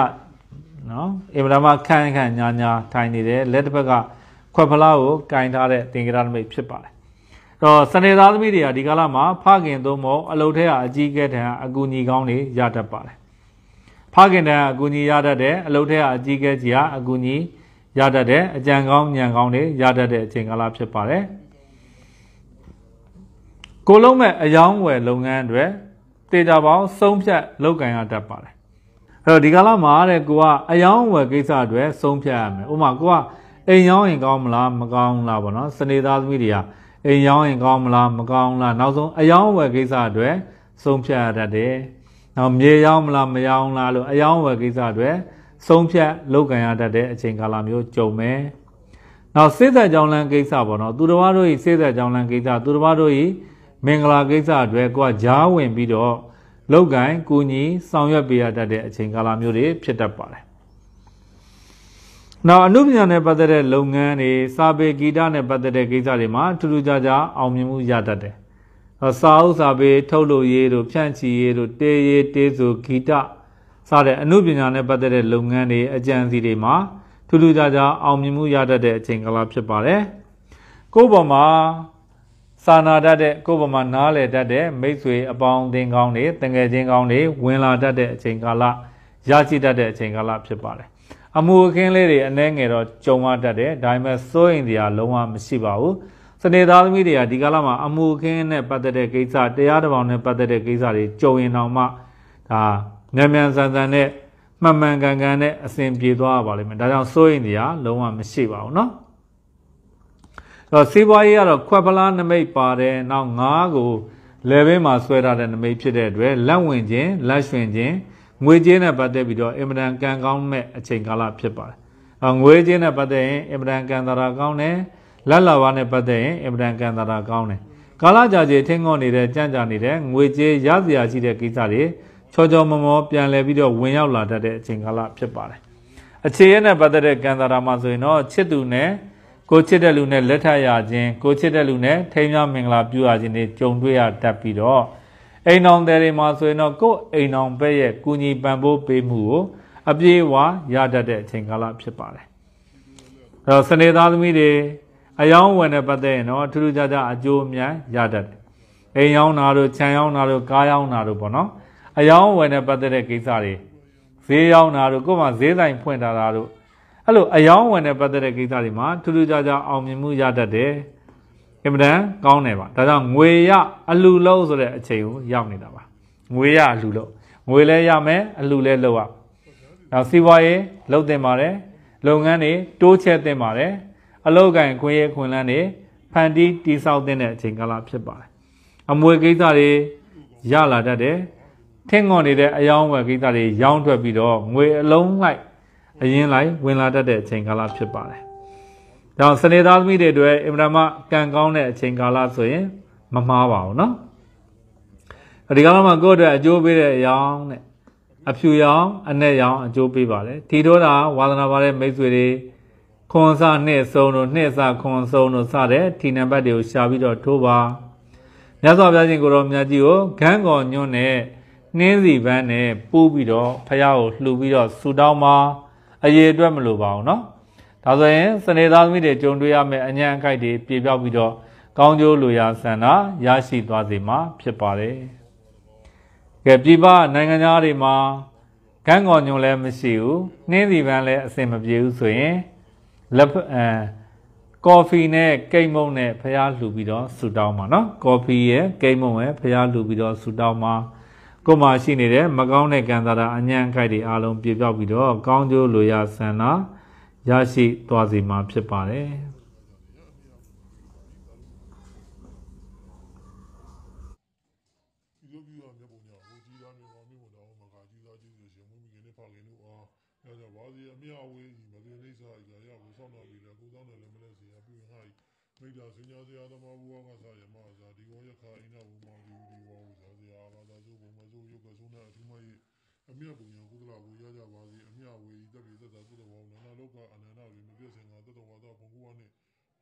နော်အင်မတန်မှခန့်ခန့်ညာညာထိုင်နေတယ်လက်တစ်ဖက်ကခွက်ဖလားကိုကင်ထားတဲ့တင်္ကြရနမိတ်ဖြစ်ပါတယ်တော့စနေသားသမီးတွေကဒီကာလမှာဖခင်သုံးမောအလုပ်ထဲကအကြီးအကဲထံအကူအညီကောင်းတွေရတတ်ပါတယ်ဖခင်တန်အကူအညီရတတ်တယ်အလုပ်ထဲကအကြီးအကဲကြီးကအကူအညီရတတ်တယ်အကြံကောင်းဉာဏ်ကောင်းတွေရတတ်တဲ့အချိန်ကာလဖြစ်ပါတယ်ကိုလုံးမဲ့အယောင်းဝယ်လုပ်ငန်းတွေတေချာပေါင်းဆုံးဖြတ်လုပ်ကင်ရတတ်ပါတယ်အဲ့တော့ဒီကာလမှာတဲ့ကိုကအယောင်းဝယ်ကိစ္စတွေဆုံးဖြတ်ရမယ်ဥပမာကိုကအိမ်ရောင်းရင်ကောင်းမလားမကောင်းလားပေါ့နော်စနေသားသမီးတွေကအိမ်ရောက်ရင်ကောင်းမလားမကောင်းလားနောက်ဆုံးအယောင်းဝယ်ကိစ္စတွေဆုံးဖြတ်ရတတ်တယ်။နောက်မြေရောက်မလားမရောက်လားလို့အယောင်းဝယ်ကိစ္စတွေဆုံးဖြတ်လုပ်ကံရတတ်တဲ့အချိန်ကာလမျိုးကြုံမယ်။နောက်စေသက်ကြောင်းလန်းကိစ္စပေါ့နော်သူတော်ဘာတို့ဤစေသက်ကြောင်းလန်းကိစ္စသူတော်ဘာတို့ဤမင်္ဂလာကိစ္စတွေကိုကကြားဝင်ပြီးတော့လောက်ကင်ကိုကြီးဆောင်ရွက်ပေးရတတ်တဲ့အချိန်ကာလမျိုးတွေဖြစ်တတ်ပါတယ်နောက်အမှုပညာနဲ့ပတ်သက်တဲ့လုပ်ငန်းတွေစာပေဂီတနဲ့ပတ်သက်တဲ့ကိစ္စတွေမှာထူးထူးခြားခြားအောင်မြင်မှုရတတ်တယ်။စာအုပ်စာပေထုတ်လုပ်ရေးတို့ဖြန့်ချီရေးတို့တေးရေးတေးဆိုဂီတစတဲ့အမှုပညာနဲ့ပတ်သက်တဲ့လုပ်ငန်းတွေအကြံစီတွေမှာထူးထူးခြားခြားအောင်မြင်မှုရတတ်တဲ့အချိန်ကာလဖြစ်ပါတယ်။ကိုယ့်ပေါ်မှာစာနာတတ်တဲ့ကိုယ့်ပေါ်မှာနားလည်တတ်တဲ့မိတ်ဆွေအပေါင်းအသင်းကောင်းတွေတငယ်ချင်းကောင်းတွေဝင်လာတတ်တဲ့အချိန်ကာလရရှိတတ်တဲ့အချိန်ကာလဖြစ်ပါတယ်။အမှုအခင်းလေးတွေအနှဲငယ်တော့ကြုံရတတ်တယ်။ဒါပေမဲ့စိုးရင်တရားလုံးဝမရှိပါဘူး။စနေသားသမီးတွေကဒီကာလမှာအမှုအခင်းနဲ့ပတ်သက်တဲ့ကိစ္စတရားတစ်ပောင်နဲ့ပတ်သက်တဲ့ကိစ္စတွေကြုံရင်တောင်မှဒါမြန်မြန်ဆန်ဆန်နဲ့မှန်မှန်ကန်ကန်နဲ့အစဉ်ပြေသွားပါလိမ့်မယ်။ဒါကြောင့်စိုးရင်တရားလုံးဝမရှိပါဘူးနော်။တော့စေးပွားရေးကတော့ခွက်ဖလားနမိတ်ပါတယ်။နောက်ငါးကိုလေဘင်းမှာဆွဲထားတဲ့နမိတ်ဖြစ်တဲ့အတွက်လက်ဝင်ခြင်းလက်ရွှင်ခြင်းငွေကြေးနဲ့ပတ်သက်ပြီးတော့အင်မတန်ကံကောင်းမဲ့အချိန်ကာလဖြစ်ပါတယ်။အော်ငွေကြေးနဲ့ပတ်သက်ရင်အင်မတန်ကံတာရာကောင်းတယ်။လက်လာဝါနဲ့ပတ်သက်ရင်အင်မတန်ကံတာရာကောင်းတယ်။ကာလကြာကြီးထင်းငုံနေတဲ့ကြံ့ကြာနေတဲ့ငွေကြေးရစရာရှိတဲ့ကိစ္စတွေချောချောမောမောပြန်လည်ပြီးတော့ဝင်ရောက်လာတတ်တဲ့အချိန်ကာလဖြစ်ပါတယ်။အခြေရနဲ့ပတ်သက်တဲ့ကံတာရာမှာဆိုရင်တော့ချစ်သူနဲ့ကိုချစ်တဲ့လူနဲ့လက်ထပ်ရခြင်းကိုချစ်တဲ့လူနဲ့ထိမ်းမြမင်္ဂလာပြုရခြင်းတွေကြုံတွေ့ရတတ်ပြီးတော့အိမ်အောင်တယ်တွေမှာဆိုရင်တော့ကိုယ်အိမ်အောင်ဘက်ရဲ့ကုညီပံ့ပိုးပေးမှုကိုအပြေးဝါရတတ်တဲ့အချိန်ကာလဖြစ်ပါတယ်။အဲတော့စနေသားသမီးတွေအယောင်းဝင်တဲ့ပတ်သက်ရင်တော့ထူးထူးခြားခြားအကျိုးအမြတ်ရတတ်တယ်။အိမ်ရောက်တာတို့ခြံရောက်တာတို့ကားရောက်တာတို့ပေါ့နော်။အယောင်းဝင်တဲ့ပတ်သက်တဲ့ကိစ္စတွေဈေးရောက်တာတို့ကိုယ်မှဈေးဆိုင်ဖွင့်ထားတာတို့အဲ့လိုအယောင်းဝင်တဲ့ပတ်သက်တဲ့ကိစ္စတွေမှာထူးထူးခြားခြားအောင်မြင်မှုရတတ်တယ်။အင်မတန်ကောင်းတယ်ပါဒါကြောင့်ငွေရအလူလို့ဆိုတဲ့အချိန်ကိုရောက်နေတာပါငွေရအလူလို့ငွေလဲရမယ်အလူလဲလောက်ရနောက်စီးပွားရေးလုပ်တင်ပါတယ်လုပ်ငန်းတွေတိုးချဲ့တင်ပါတယ်အလုပ်ကံခွင့်ရခွင့်လန်းတွေဖန်တီးတိဆောက်တဲ့အချိန်ကာလဖြစ်ပါတယ်အမွေကိစ္စတွေရလာတတ်တယ်ထင့်ငွန်နေတဲ့အယောင်းဝယ်ကိစ္စတွေရောင်းထွက်ပြီးတော့ငွေအလုံးလိုက်အရင်လိုက်ဝင်လာတတ်တဲ့အချိန်ကာလဖြစ်ပါတယ်ဒါစနေသားသမီးတွေအတွက်အင်မတန်မှကံကောင်းတဲ့အချိန်ကာလဆိုရင်မမှားပါဘူးเนาะဒီကာလမှာကိုယ့်အတွက်အကျိုးပေးတဲ့အရာနဲ့အဖြူရောင်အနဲ့ရောင်အကျိုးပေးပါလေဒီတော့တာဝါသနာပါတဲ့မိတ်ဆွေတွေခွန်စနှစ်ဆုံးတို့နှစ်စခွန်ဆုံးတို့စတဲ့ထီနံပါတ်တွေကိုရှာပြီးတော့ထိုးပါမြတ်စွာဘုရားရှင်ကိုတော်မြတ်ကြီးကိုဂန်းကော်ညွန့်နဲ့နှင်းစီပန်းနဲ့ပိုးပြီးတော့ဖះကိုလှူပြီးတော့ဆူတောင်းပါအရေအတွက်မလိုပါဘူးเนาะဒါဆိုရင်စနေသားသမီးတွေကြုံတွေ့ရမယ့်အညံ့အခိုက်တွေပြေပြောက်ပြီးတော့ကောင်းကျိုးလိုရာဆန္ဒရရှိသွားစေမှာဖြစ်ပါတယ်။ကဲပြည်ပနိုင်ငံသားတွေမှာကန်းကော်ညွန်လည်းမရှိဘူးနှင်းစီပန်းလည်းအဆင်မပြေဘူးဆိုရင်လက်အဲကော်ဖီနဲ့ကိတ်မုံနဲ့ဖျားလှူပြီးတော့ဆူတောင်းပါနော်ကော်ဖီရဲ့ကိတ်မုံရဲ့ဖျားလှူပြီးတော့ဆူတောင်းပါကိုမှရှိနေတဲ့မကောင်းတဲ့ကံတာတာအညံ့အခိုက်တွေအလုံးပြေပြောက်ပြီးတော့ကောင်းကျိုးလိုရာဆန္ဒရရှိသွားစေမှာဖြစ်ပါတယ်။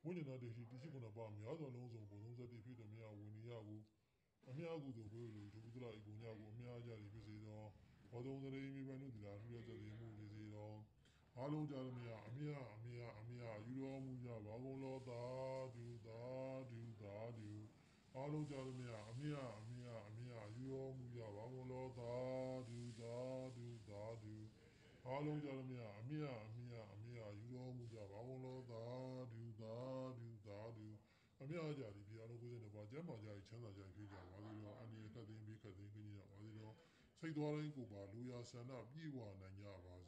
ဝိညာဏတေရှိတိရှိကုဏပါများသောလုံးစုံကိုယ်လုံးစသည်ဖြစ်သည်မြာဝိနည်းကိုအမြအကုသို့ဘုလိုဒုက္ခလာဤကုညာကိုအမြအကြသည်ဖြစ်စေသောဘောဓုံသရေမိဘနုတိလာထူရသတိမှုဖြစ်စေသောအလုံးကြသည်မြာအမြအမြအမြယူတော်မူကြပါကုန်လောသာဒုသာဒုသာဒုအလုံးကြသည်မြာအမြအမြအမြယူတော်မူကြပါကုန်လောသာဒုသာဒုသာဒုအလုံးကြသည်မြာအမြအမြမြတ်ကြသည်ပြည်အားလုံးကိုယ်စင်တပါကျမ်းမာကြ၏ချမ်းသာကြ၏ဖြစ်ကြပါစေတော့အန္တရာယ်ခတ်သိမ်းပြီးခတ်သိမ်းပြီးကြပါစေတော့စိတ်တော်တိုင်းကိုပါလူရာဆန္ဒပြည့်ဝနိုင်ကြပါစေ